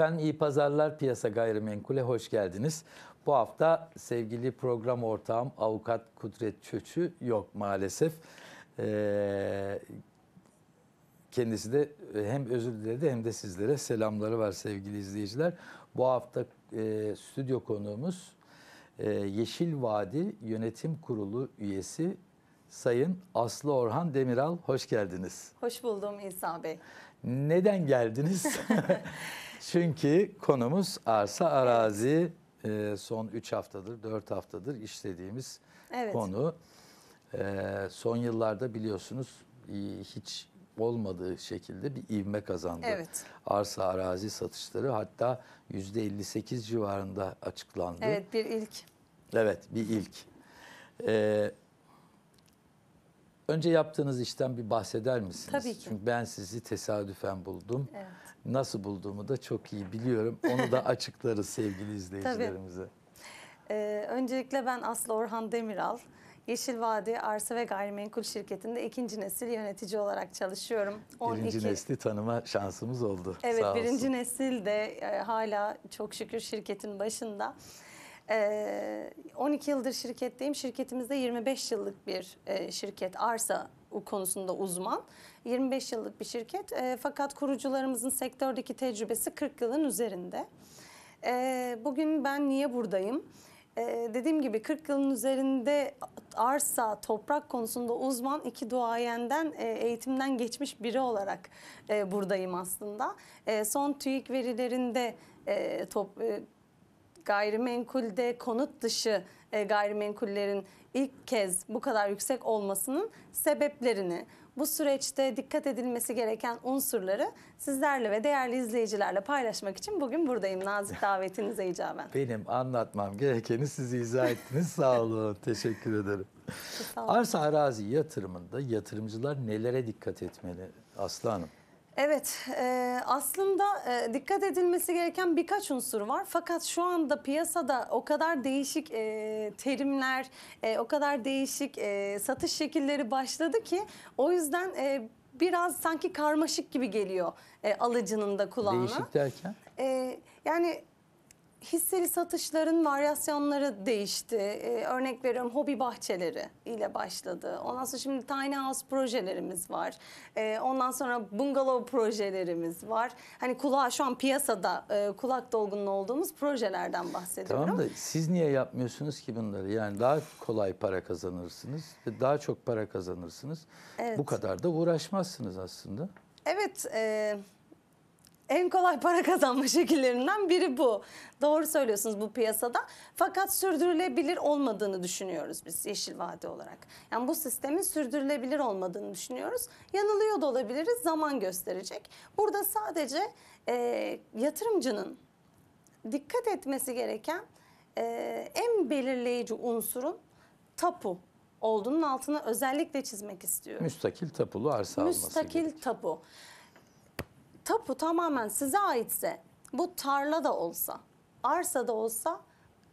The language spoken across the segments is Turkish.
Efendim iyi pazarlar piyasa gayrimenkule hoş geldiniz. Bu hafta sevgili program ortağım avukat Kudret Çöçü yok maalesef. Ee, kendisi de hem özür diledi hem de sizlere selamları var sevgili izleyiciler. Bu hafta e, stüdyo konuğumuz e, Yeşil Vadi Yönetim Kurulu üyesi Sayın Aslı Orhan Demiral. Hoş geldiniz. Hoş buldum İsa Bey. Neden geldiniz? Çünkü konumuz arsa arazi e, son 3 haftadır 4 haftadır işlediğimiz evet. konu. E, son yıllarda biliyorsunuz e, hiç olmadığı şekilde bir ivme kazandı. Evet. Arsa arazi satışları hatta %58 civarında açıklandı. Evet bir ilk. Evet bir ilk. Ee, önce yaptığınız işten bir bahseder misiniz? Tabii ki. Çünkü ben sizi tesadüfen buldum. Evet. Nasıl bulduğumu da çok iyi biliyorum. Onu da açıklarız sevgili izleyicilerimize. Tabii. Ee, öncelikle ben Aslı Orhan Demiral. Yeşil Vadi Arsa ve Gayrimenkul Şirketi'nde ikinci nesil yönetici olarak çalışıyorum. 12... Birinci nesli tanıma şansımız oldu. Evet Sağ birinci olsun. nesil de e, hala çok şükür şirketin başında. E, ee, 12 yıldır şirketteyim. Şirketimizde 25 yıllık bir e, şirket Arsa konusunda uzman. 25 yıllık bir şirket e, fakat kurucularımızın sektördeki tecrübesi 40 yılın üzerinde. E, bugün ben niye buradayım? Ee, dediğim gibi 40 yılın üzerinde arsa, toprak konusunda uzman iki duayenden e, eğitimden geçmiş biri olarak e, buradayım aslında. E, son TÜİK verilerinde e, top, e, gayrimenkulde konut dışı e, gayrimenkullerin ilk kez bu kadar yüksek olmasının sebeplerini, bu süreçte dikkat edilmesi gereken unsurları sizlerle ve değerli izleyicilerle paylaşmak için bugün buradayım nazik davetinize icaben. Benim anlatmam gerekeni siz izah ettiniz. Sağ olun. Teşekkür ederim. Arsa arazi yatırımında yatırımcılar nelere dikkat etmeli Aslı Hanım? Evet e, aslında e, dikkat edilmesi gereken birkaç unsur var. Fakat şu anda piyasada o kadar değişik e, terimler, e, o kadar değişik e, satış şekilleri başladı ki o yüzden... E, biraz sanki karmaşık gibi geliyor e, alıcının da kulağına. Değişik derken? E, yani hisseli satışların varyasyonları değişti. Ee, örnek veriyorum hobi bahçeleri ile başladı. Ondan sonra şimdi tiny house projelerimiz var. Ee, ondan sonra bungalov projelerimiz var. Hani kulağa şu an piyasada e, kulak dolgunluğu olduğumuz projelerden bahsediyorum. Tamam da siz niye yapmıyorsunuz ki bunları? Yani daha kolay para kazanırsınız ve daha çok para kazanırsınız. Evet. Bu kadar da uğraşmazsınız aslında. Evet, e, en kolay para kazanma şekillerinden biri bu. Doğru söylüyorsunuz bu piyasada. Fakat sürdürülebilir olmadığını düşünüyoruz biz yeşil vade olarak. Yani bu sistemin sürdürülebilir olmadığını düşünüyoruz. Yanılıyor da olabiliriz. Zaman gösterecek. Burada sadece e, yatırımcının dikkat etmesi gereken e, en belirleyici unsurun tapu olduğunun altına özellikle çizmek istiyorum. Müstakil tapulu arsa Müstakil alması. Müstakil tapu tapu tamamen size aitse bu tarla da olsa, arsa da olsa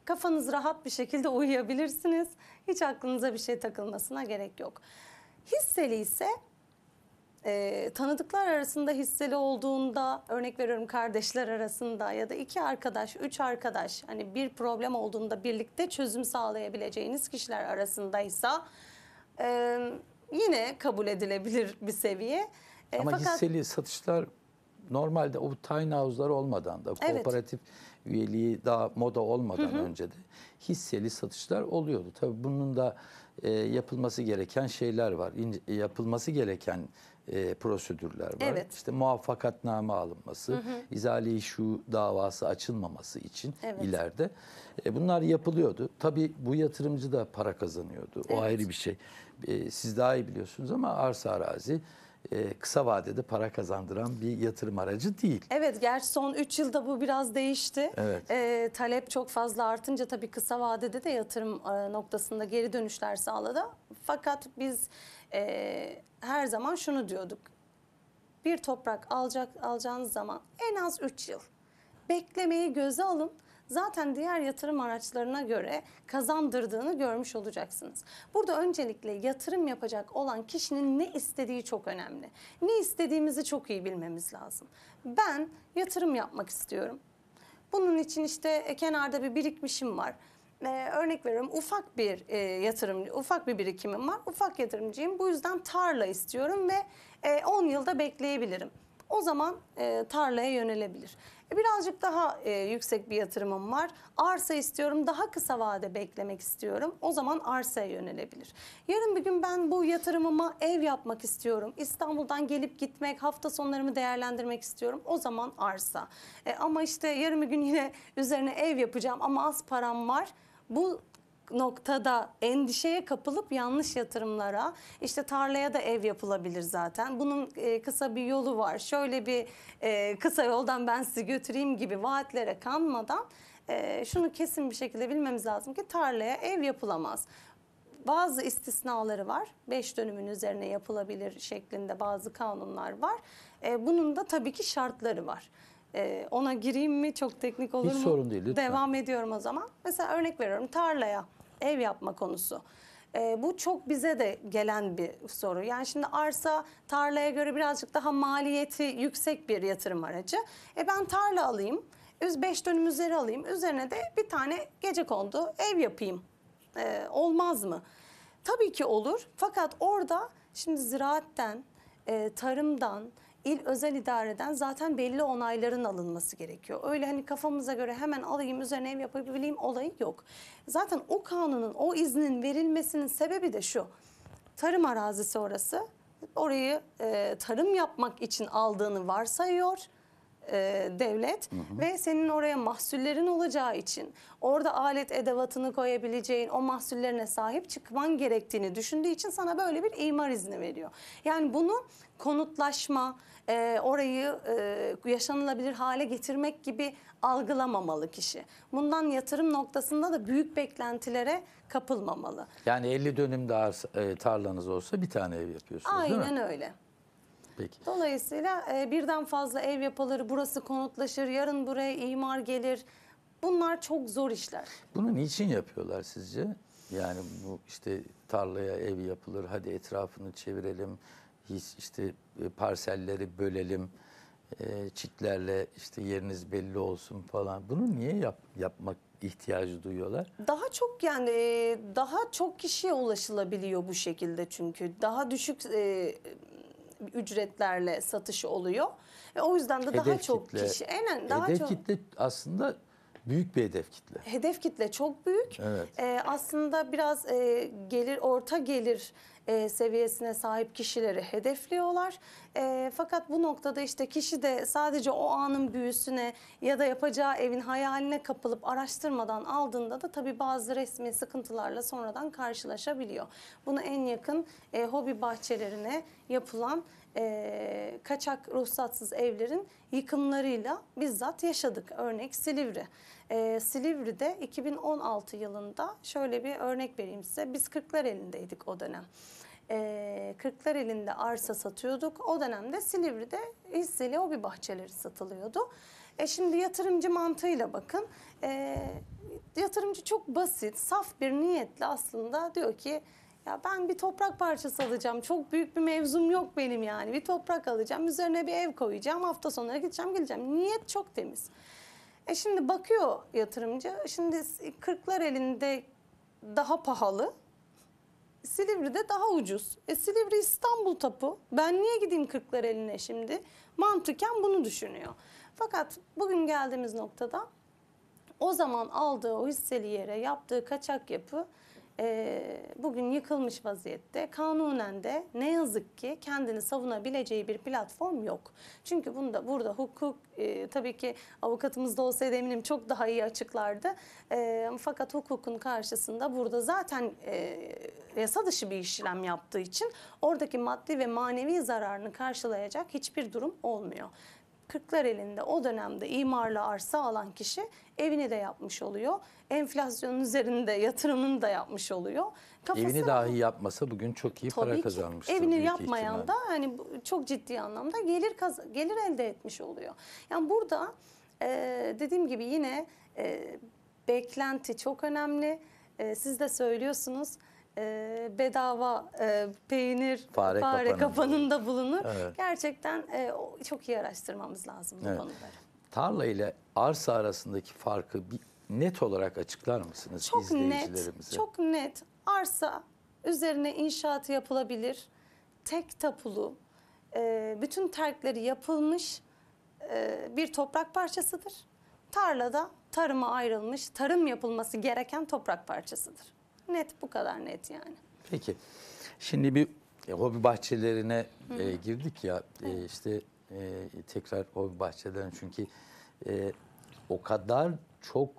kafanız rahat bir şekilde uyuyabilirsiniz. Hiç aklınıza bir şey takılmasına gerek yok. Hisseli ise e, tanıdıklar arasında hisseli olduğunda örnek veriyorum kardeşler arasında ya da iki arkadaş, üç arkadaş hani bir problem olduğunda birlikte çözüm sağlayabileceğiniz kişiler arasındaysa e, yine kabul edilebilir bir seviye. E, Ama fakat, hisseli satışlar normalde o tiny house'lar olmadan da kooperatif evet. üyeliği daha moda olmadan hı hı. önce de hisseli satışlar oluyordu. Tabii bunun da e, yapılması gereken şeyler var. İn, yapılması gereken e, prosedürler var. Evet. İşte muvaffakatname alınması, hı şu davası açılmaması için evet. ileride. E, bunlar yapılıyordu. Tabii bu yatırımcı da para kazanıyordu. O ayrı bir şey. E, siz daha iyi biliyorsunuz ama arsa arazi e, kısa vadede para kazandıran bir yatırım aracı değil. Evet gerçi son 3 yılda bu biraz değişti. Evet. E, talep çok fazla artınca tabii kısa vadede de yatırım e, noktasında geri dönüşler sağladı. Fakat biz e, her zaman şunu diyorduk. Bir toprak alacak alacağınız zaman en az 3 yıl beklemeyi göze alın zaten diğer yatırım araçlarına göre kazandırdığını görmüş olacaksınız. Burada öncelikle yatırım yapacak olan kişinin ne istediği çok önemli. Ne istediğimizi çok iyi bilmemiz lazım. Ben yatırım yapmak istiyorum. Bunun için işte e, kenarda bir birikmişim var e, örnek veriyorum ufak bir e, yatırım, ufak bir birikimim var. Ufak yatırımcıyım. Bu yüzden tarla istiyorum ve e, 10 yılda bekleyebilirim. O zaman e, tarlaya yönelebilir. Birazcık daha e, yüksek bir yatırımım var. Arsa istiyorum, daha kısa vade beklemek istiyorum. O zaman arsaya yönelebilir. Yarın bir gün ben bu yatırımıma ev yapmak istiyorum. İstanbul'dan gelip gitmek, hafta sonlarımı değerlendirmek istiyorum. O zaman arsa. E, ama işte yarın bir gün yine üzerine ev yapacağım ama az param var. Bu noktada endişeye kapılıp yanlış yatırımlara işte tarlaya da ev yapılabilir zaten. Bunun e, kısa bir yolu var. Şöyle bir e, kısa yoldan ben sizi götüreyim gibi vaatlere kanmadan e, şunu kesin bir şekilde bilmemiz lazım ki tarlaya ev yapılamaz bazı istisnaları var. beş dönümün üzerine yapılabilir şeklinde bazı kanunlar var. bunun da tabii ki şartları var e, ona gireyim mi çok teknik olur Hiç mu? sorun değil, lütfen. Devam ediyorum o zaman. Mesela örnek veriyorum tarlaya ev yapma konusu. E, bu çok bize de gelen bir soru. Yani şimdi arsa tarlaya göre birazcık daha maliyeti yüksek bir yatırım aracı. E ben tarla alayım, 5 dönüm üzeri alayım, üzerine de bir tane gece kondu ev yapayım. E, olmaz mı? Tabii ki olur. Fakat orada şimdi ziraatten, e, tarımdan, il özel idareden zaten belli onayların alınması gerekiyor. Öyle hani kafamıza göre hemen alayım üzerine ev yapabileyim olayı yok. Zaten o kanunun o iznin verilmesinin sebebi de şu. Tarım arazisi orası. Orayı e, tarım yapmak için aldığını varsayıyor e, devlet hı hı. ve senin oraya mahsullerin olacağı için orada alet edevatını koyabileceğin o mahsullerine sahip çıkman gerektiğini düşündüğü için sana böyle bir imar izni veriyor. Yani bunu konutlaşma, e, orayı e, yaşanılabilir hale getirmek gibi algılamamalı kişi. Bundan yatırım noktasında da büyük beklentilere kapılmamalı. Yani 50 dönüm daha e, tarlanız olsa bir tane ev yapıyorsunuz Aynen değil mi? Aynen öyle. Peki. Dolayısıyla e, birden fazla ev yapılır, burası konutlaşır, yarın buraya imar gelir. Bunlar çok zor işler. Bunu niçin yapıyorlar sizce? Yani bu işte tarlaya ev yapılır, hadi etrafını çevirelim, işte e, parselleri bölelim, e, çitlerle işte yeriniz belli olsun falan. Bunu niye yap, yapmak ihtiyacı duyuyorlar? Daha çok yani e, daha çok kişiye ulaşılabiliyor bu şekilde çünkü. Daha düşük ücretlerle satışı oluyor. E, o yüzden de hedef daha çok kişi, aynen daha hedef çok kitle aslında Büyük bir hedef kitle. Hedef kitle çok büyük. Evet. E, aslında biraz e, gelir orta gelir e, seviyesine sahip kişileri hedefliyorlar. E, fakat bu noktada işte kişi de sadece o anın büyüsüne ya da yapacağı evin hayaline kapılıp araştırmadan aldığında da tabii bazı resmi sıkıntılarla sonradan karşılaşabiliyor. Bunu en yakın e, hobi bahçelerine yapılan e, kaçak ruhsatsız evlerin yıkımlarıyla bizzat yaşadık. Örnek Silivri. E, Silivri'de 2016 yılında şöyle bir örnek vereyim size. Biz Kırklar elindeydik o dönem. E, Kırklar elinde arsa satıyorduk. O dönemde Silivri'de hisseli hobi bahçeleri satılıyordu. E şimdi yatırımcı mantığıyla bakın. E, yatırımcı çok basit, saf bir niyetle aslında diyor ki ya ben bir toprak parçası alacağım. Çok büyük bir mevzum yok benim yani. Bir toprak alacağım. Üzerine bir ev koyacağım. Hafta sonuna gideceğim geleceğim. Niyet çok temiz. E şimdi bakıyor yatırımcı. Şimdi kırklar elinde daha pahalı. Silivri'de daha ucuz. E Silivri İstanbul tapu. Ben niye gideyim kırklar eline şimdi? Mantıken bunu düşünüyor. Fakat bugün geldiğimiz noktada o zaman aldığı o hisseli yere yaptığı kaçak yapı e, bugün yıkılmış vaziyette. Kanunen de ne yazık ki kendini savunabileceği bir platform yok. Çünkü bunda burada hukuk e, tabii ki avukatımız da olsaydı eminim çok daha iyi açıklardı. E, fakat hukukun karşısında burada zaten e, yasa dışı bir işlem yaptığı için oradaki maddi ve manevi zararını karşılayacak hiçbir durum olmuyor. Kırklar elinde o dönemde imarlı arsa alan kişi evini de yapmış oluyor. Enflasyonun üzerinde yatırımını da yapmış oluyor. Kafası, Evini dahi yapmasa bugün çok iyi para kazanmış kazanmıştır. Evini yapmayan ihtimal. da hani çok ciddi anlamda gelir kaz- gelir elde etmiş oluyor. Yani burada e, dediğim gibi yine e, beklenti çok önemli. E, siz de söylüyorsunuz e, bedava e, peynir fare, fare kapanında. bulunur. Evet. Gerçekten e, çok iyi araştırmamız lazım bu evet. konuları. Tarla ile arsa arasındaki farkı bir net olarak açıklar mısınız çok izleyicilerimize? Net, çok net. Arsa üzerine inşaatı yapılabilir. Tek tapulu, e, bütün terkleri yapılmış e, bir toprak parçasıdır. Tarlada tarıma ayrılmış, tarım yapılması gereken toprak parçasıdır. Net bu kadar net yani. Peki. Şimdi bir e, hobi bahçelerine e, girdik ya e, işte e, tekrar hobi bahçelerine çünkü e, o kadar çok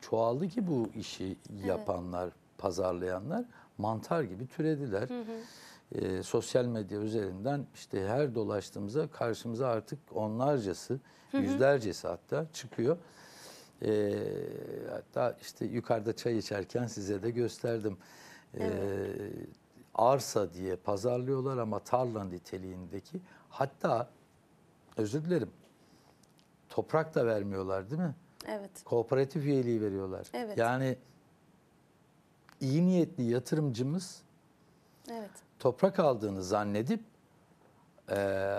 çoğaldı ki bu işi yapanlar, evet. pazarlayanlar mantar gibi türediler. Hı hı. E, sosyal medya üzerinden işte her dolaştığımızda karşımıza artık onlarcası, hı hı. yüzlercesi hatta çıkıyor. E, hatta işte yukarıda çay içerken size de gösterdim. E, evet. Arsa diye pazarlıyorlar ama tarla niteliğindeki hatta özür dilerim toprak da vermiyorlar değil mi? Evet. Kooperatif üyeliği veriyorlar. Evet. Yani iyi niyetli yatırımcımız evet. toprak aldığını zannedip e,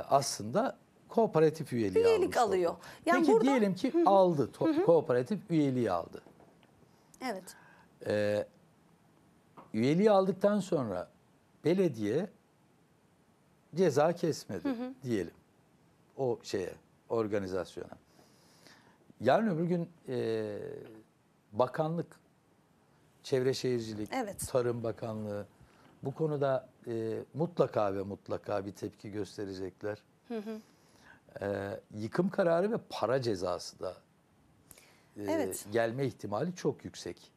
aslında kooperatif üyeliği Üyelik alıyor. Yani Peki burada- diyelim ki aldı, to- kooperatif üyeliği aldı. Evet. Ee, üyeliği aldıktan sonra belediye ceza kesmedi diyelim o şeye, organizasyona. Yarın öbür gün e, bakanlık, Çevre Şehircilik, Evet. Tarım Bakanlığı bu konuda e, mutlaka ve mutlaka bir tepki gösterecekler e, yıkım kararı ve para cezası da e, evet. gelme ihtimali çok yüksek.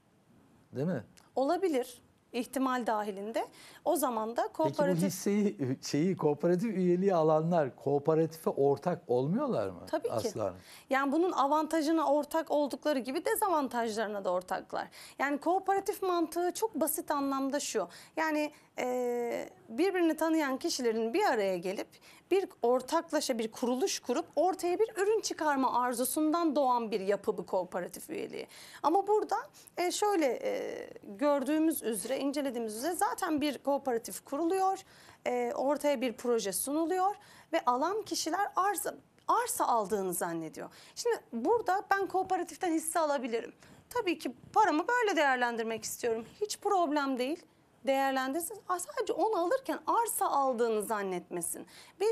Değil mi? Olabilir ihtimal dahilinde. O zaman da kooperatif... Peki bu hisseyi, şeyi, kooperatif üyeliği alanlar kooperatife ortak olmuyorlar mı? Tabii Aslan? ki. Aslan. Yani bunun avantajına ortak oldukları gibi dezavantajlarına da ortaklar. Yani kooperatif mantığı çok basit anlamda şu. Yani e, birbirini tanıyan kişilerin bir araya gelip bir ortaklaşa bir kuruluş kurup ortaya bir ürün çıkarma arzusundan doğan bir yapı bu kooperatif üyeliği. Ama burada e, şöyle e, gördüğümüz üzere, incelediğimiz üzere zaten bir kooperatif kuruluyor, e, ortaya bir proje sunuluyor ve alan kişiler arz arsa aldığını zannediyor. Şimdi burada ben kooperatiften hisse alabilirim. Tabii ki paramı böyle değerlendirmek istiyorum. Hiç problem değil değerlendirsin. Sadece onu alırken arsa aldığını zannetmesin.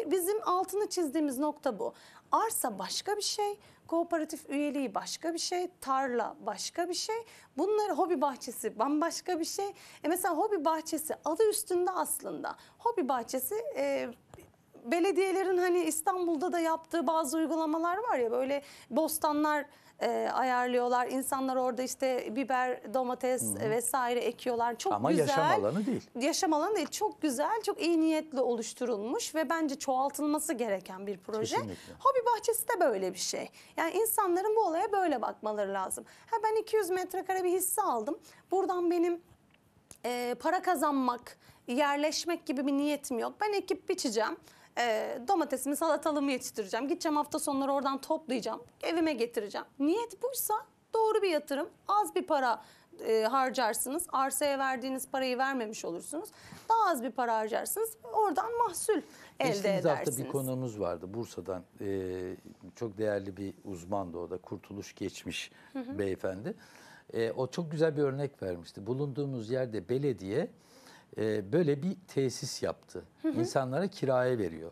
bizim altını çizdiğimiz nokta bu. Arsa başka bir şey, kooperatif üyeliği başka bir şey, tarla başka bir şey. Bunlar hobi bahçesi bambaşka bir şey. E mesela hobi bahçesi adı üstünde aslında. Hobi bahçesi e, belediyelerin hani İstanbul'da da yaptığı bazı uygulamalar var ya böyle bostanlar e, ayarlıyorlar. İnsanlar orada işte biber, domates Hı. vesaire ekiyorlar. Çok Ama güzel. yaşam alanı değil. Yaşam alanı değil. Çok güzel, çok iyi niyetli oluşturulmuş ve bence çoğaltılması gereken bir proje. Kesinlikle. Hobi bahçesi de böyle bir şey. Yani insanların bu olaya böyle bakmaları lazım. Ha ben 200 metrekare bir hisse aldım. Buradan benim e, para kazanmak, yerleşmek gibi bir niyetim yok. Ben ekip biçeceğim e, domatesimi salatalımı yetiştireceğim. Gideceğim hafta sonları oradan toplayacağım. Evime getireceğim. Niyet buysa doğru bir yatırım. Az bir para e, harcarsınız. Arsaya verdiğiniz parayı vermemiş olursunuz. Daha az bir para harcarsınız. Oradan mahsul elde Geçtiğimiz edersiniz. hafta bir konuğumuz vardı Bursa'dan. E, çok değerli bir uzmandı o da. Kurtuluş geçmiş hı hı. beyefendi. E, o çok güzel bir örnek vermişti. Bulunduğumuz yerde belediye e, böyle bir tesis yaptı. Hı hı. İnsanlara kiraya veriyor.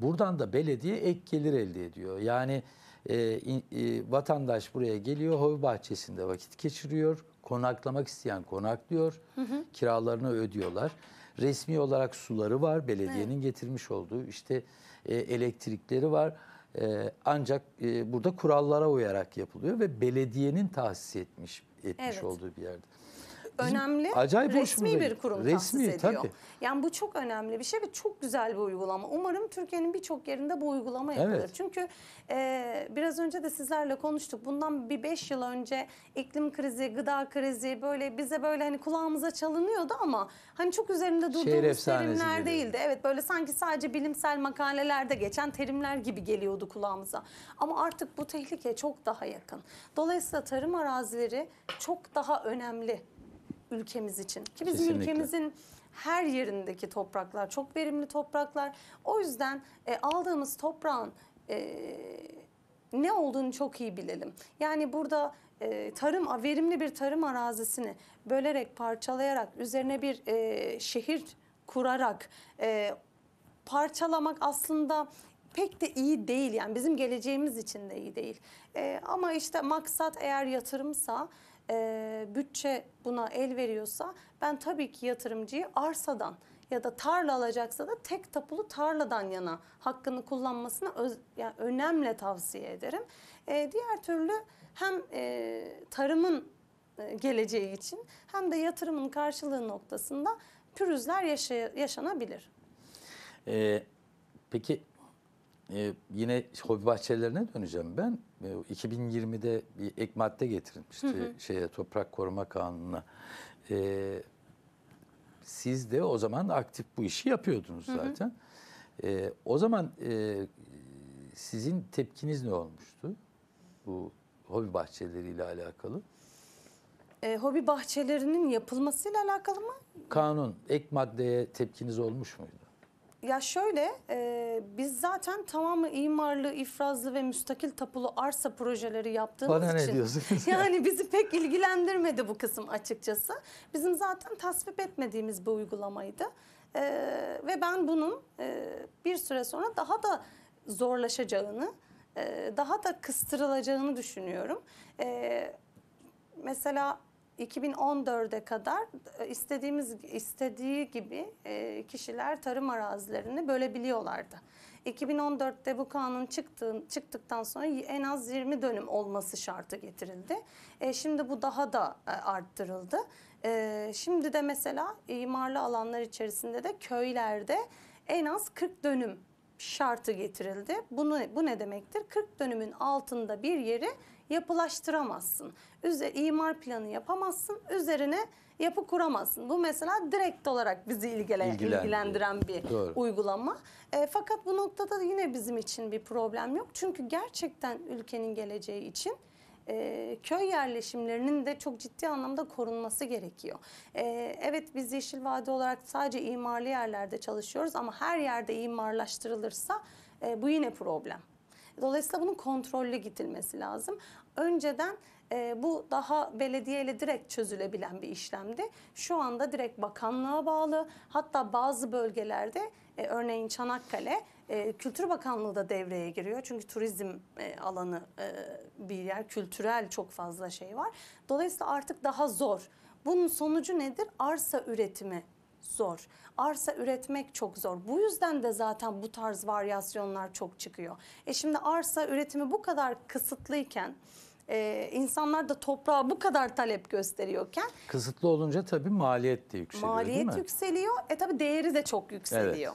Buradan da belediye ek gelir elde ediyor. Yani e, e, vatandaş buraya geliyor, hobi bahçesinde vakit geçiriyor, konaklamak isteyen konaklıyor, hı hı. kiralarını ödüyorlar. Resmi olarak suları var, belediyenin evet. getirmiş olduğu işte e, elektrikleri var. E, ancak e, burada kurallara uyarak yapılıyor ve belediyenin tahsis etmiş etmiş evet. olduğu bir yerde önemli acayip resmi bir kurum resmi, tahsis ediyor. Tabii. Yani bu çok önemli bir şey ve çok güzel bir uygulama. Umarım Türkiye'nin birçok yerinde bu uygulama yapılır. Evet. Çünkü e, biraz önce de sizlerle konuştuk. Bundan bir beş yıl önce iklim krizi, gıda krizi böyle bize böyle hani kulağımıza çalınıyordu ama hani çok üzerinde durduğumuz terimler gibi. değildi. Evet böyle sanki sadece bilimsel makalelerde geçen terimler gibi geliyordu kulağımıza. Ama artık bu tehlike çok daha yakın. Dolayısıyla tarım arazileri çok daha önemli ülkemiz için. Ki bizim Kesinlikle. ülkemizin her yerindeki topraklar çok verimli topraklar. O yüzden e, aldığımız toprağın e, ne olduğunu çok iyi bilelim. Yani burada e, tarım verimli bir tarım arazisini bölerek parçalayarak üzerine bir e, şehir kurarak e, parçalamak aslında pek de iyi değil yani bizim geleceğimiz için de iyi değil. E, ama işte maksat eğer yatırımsa e, bütçe buna el veriyorsa ben tabii ki yatırımcıyı arsadan ya da tarla alacaksa da tek tapulu tarladan yana hakkını kullanmasını öz, yani önemle tavsiye ederim. E, diğer türlü hem e, tarımın geleceği için hem de yatırımın karşılığı noktasında pürüzler yaşa, yaşanabilir. Ee, peki e, yine hobi bahçelerine döneceğim ben. E, 2020'de bir ek madde getirilmişti hı hı. şeye Toprak Koruma Kanunu'na. E, siz de o zaman aktif bu işi yapıyordunuz hı hı. zaten. E, o zaman e, sizin tepkiniz ne olmuştu bu hobi bahçeleriyle alakalı? E, hobi bahçelerinin yapılmasıyla alakalı mı? Kanun, ek maddeye tepkiniz olmuş muydu? Ya şöyle, e, biz zaten tamamı imarlı, ifrazlı ve müstakil tapulu arsa projeleri yaptığımız Bana için. ne diyorsunuz? Yani bizi pek ilgilendirmedi bu kısım açıkçası. Bizim zaten tasvip etmediğimiz bir uygulamaydı. E, ve ben bunun e, bir süre sonra daha da zorlaşacağını, e, daha da kıstırılacağını düşünüyorum. E, mesela 2014'e kadar e, istediğimiz istediği gibi e, kişiler tarım arazilerini bölebiliyorlardı. 2014'te bu kanun çıktığın, çıktıktan sonra en az 20 dönüm olması şartı getirildi. E, şimdi bu daha da e, arttırıldı. E, şimdi de mesela imarlı alanlar içerisinde de köylerde en az 40 dönüm şartı getirildi. Bunu bu ne demektir? 40 dönümün altında bir yeri yapılaştıramazsın. Üzer, imar planı yapamazsın. Üzerine yapı kuramazsın. Bu mesela direkt olarak bizi ilgilen, İlgilen, ilgilendiren bir Doğru. uygulama. E, fakat bu noktada yine bizim için bir problem yok. Çünkü gerçekten ülkenin geleceği için e, köy yerleşimlerinin de çok ciddi anlamda korunması gerekiyor. E, evet biz Yeşil Vadi olarak sadece imarlı yerlerde çalışıyoruz ama her yerde imarlaştırılırsa e, bu yine problem. Dolayısıyla bunun kontrollü gidilmesi lazım. Önceden e, bu daha belediyeyle direkt çözülebilen bir işlemdi. Şu anda direkt bakanlığa bağlı. Hatta bazı bölgelerde e, örneğin Çanakkale e, Kültür Bakanlığı da devreye giriyor. Çünkü turizm e, alanı e, bir yer, kültürel çok fazla şey var. Dolayısıyla artık daha zor. Bunun sonucu nedir? Arsa üretimi zor. Arsa üretmek çok zor. Bu yüzden de zaten bu tarz varyasyonlar çok çıkıyor. E şimdi arsa üretimi bu kadar kısıtlıyken ee, insanlar da toprağa bu kadar talep gösteriyorken. Kısıtlı olunca tabii maliyet de yükseliyor Maliyet değil mi? yükseliyor. E tabii değeri de çok yükseliyor.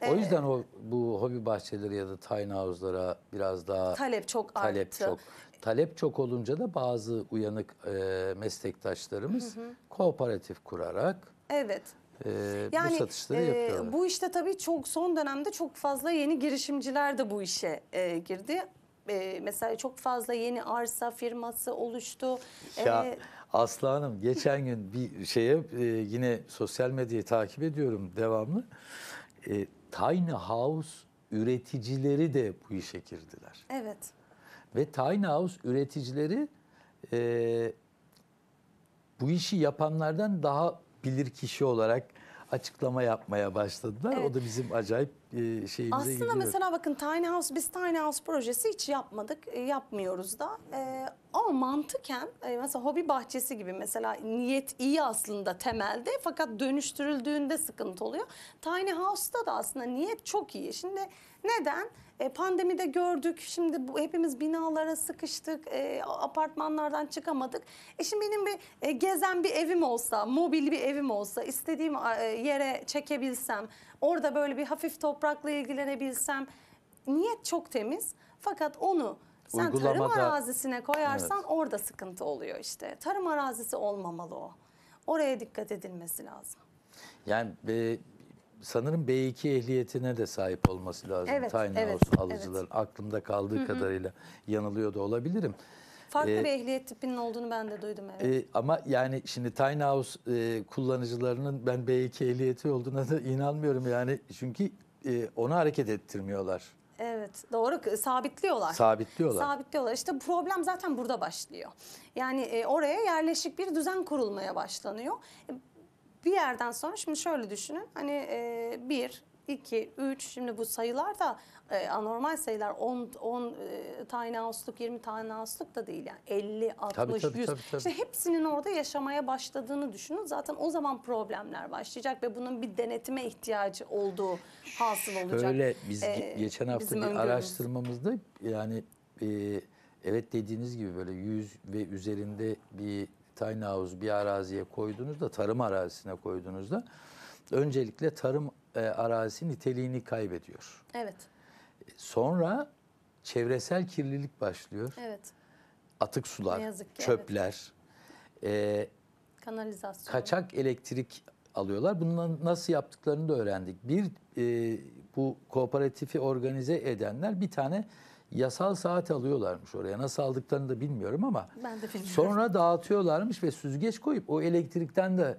Evet. O e, yüzden o bu hobi bahçeleri ya da tiny house'lara biraz daha talep çok talep arttı. çok. Talep çok olunca da bazı uyanık e, meslektaşlarımız hı hı. kooperatif kurarak Evet e, yani, bu satışları e, yapıyorlar. Bu işte tabii çok son dönemde çok fazla yeni girişimciler de bu işe e, girdi. E, mesela çok fazla yeni arsa firması oluştu. E, ya e, Aslı Hanım geçen gün bir şeye e, yine sosyal medyayı takip ediyorum devamlı. E, Tiny House üreticileri de bu işe girdiler. Evet. Ve Tiny House üreticileri e, bu işi yapanlardan daha bilir kişi olarak açıklama yapmaya başladılar. Evet. O da bizim acayip e, şeyimize Aslında gidiyor. mesela bakın Tiny House, biz Tiny House projesi hiç yapmadık, e, yapmıyoruz da. E, ama mantıken e, mesela hobi bahçesi gibi mesela niyet iyi aslında temelde fakat dönüştürüldüğünde sıkıntı oluyor. Tiny House'da da aslında niyet çok iyi. Şimdi neden? E, pandemide gördük, şimdi bu, hepimiz binalara sıkıştık, e, apartmanlardan çıkamadık. E şimdi benim bir e, gezen bir evim olsa, mobil bir evim olsa, istediğim e, yere çekebilsem, Orada böyle bir hafif toprakla ilgilenebilsem. Niyet çok temiz fakat onu sen Uygulamada... tarım arazisine koyarsan evet. orada sıkıntı oluyor işte. Tarım arazisi olmamalı o. Oraya dikkat edilmesi lazım. Yani e, sanırım B2 ehliyetine de sahip olması lazım. Evet, Tiny evet, House alıcıların evet. aklımda kaldığı Hı -hı. kadarıyla yanılıyor da olabilirim. Farklı ee, bir ehliyet tipinin olduğunu ben de duydum. Evet. E, ama yani şimdi Tiny House e, kullanıcılarının ben B2 ehliyeti olduğuna da inanmıyorum. Yani çünkü e, onu hareket ettirmiyorlar. Evet doğru sabitliyorlar. Sabitliyorlar. Sabitliyorlar. İşte problem zaten burada başlıyor. Yani e, oraya yerleşik bir düzen kurulmaya başlanıyor. E, bir yerden sonra şimdi şöyle düşünün. Hani e, bir 2, 3 şimdi bu sayılar da e, anormal sayılar 10, 10 e, tiny house'luk 20 tiny house'luk da değil yani 50, 60, tabii, tabii, 100 tabii, tabii. işte hepsinin orada yaşamaya başladığını düşünün zaten o zaman problemler başlayacak ve bunun bir denetime ihtiyacı olduğu hasıl olacak. Şöyle biz ee, geçen hafta bir öngörümüz. araştırmamızda yani e, evet dediğiniz gibi böyle 100 ve üzerinde bir tiny house bir araziye koyduğunuzda tarım arazisine koyduğunuzda öncelikle tarım e, arazi niteliğini kaybediyor. Evet. Sonra çevresel kirlilik başlıyor. Evet. Atık sular, Ne yazık ki, çöpler, e, Kanalizasyon. kaçak elektrik alıyorlar. Bunun nasıl yaptıklarını da öğrendik. Bir e, bu kooperatifi organize edenler bir tane yasal saat alıyorlarmış oraya. Nasıl aldıklarını da bilmiyorum ama Ben de bilmiyorum. sonra dağıtıyorlarmış ve süzgeç koyup o elektrikten de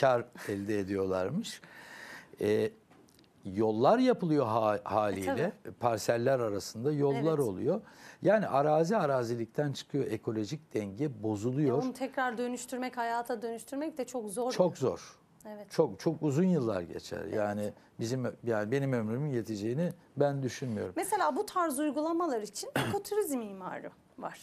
kar elde ediyorlarmış. E, yollar yapılıyor ha, haliyle. E, parseller arasında yollar evet. oluyor. Yani arazi arazilikten çıkıyor ekolojik denge bozuluyor. Ya onu tekrar dönüştürmek, hayata dönüştürmek de çok zor. Çok zor. Evet. Çok çok uzun yıllar geçer. Evet. Yani bizim yani benim ömrümün yeteceğini ben düşünmüyorum. Mesela bu tarz uygulamalar için ekoturizm imarı var.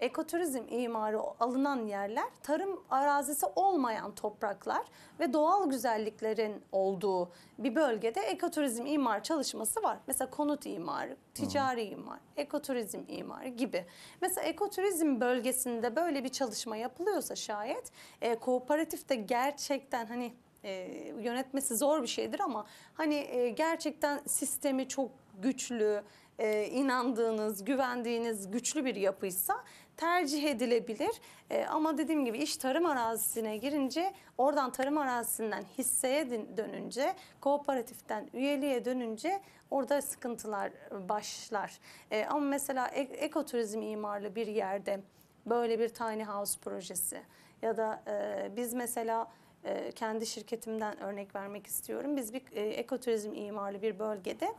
Ekoturizm imarı alınan yerler tarım arazisi olmayan topraklar ve doğal güzelliklerin olduğu bir bölgede ekoturizm imar çalışması var. Mesela konut imarı, ticari hmm. imar, ekoturizm imarı gibi. Mesela ekoturizm bölgesinde böyle bir çalışma yapılıyorsa şayet e, kooperatif de gerçekten hani e, yönetmesi zor bir şeydir ama hani e, gerçekten sistemi çok güçlü, e, inandığınız, güvendiğiniz güçlü bir yapıysa tercih edilebilir. E, ama dediğim gibi iş tarım arazisine girince oradan tarım arazisinden hisseye dönünce kooperatiften üyeliğe dönünce orada sıkıntılar başlar. E, ama mesela ek, ekoturizm imarlı bir yerde böyle bir tiny house projesi ya da e, biz mesela e, kendi şirketimden örnek vermek istiyorum. Biz bir e, ekoturizm imarlı bir bölgede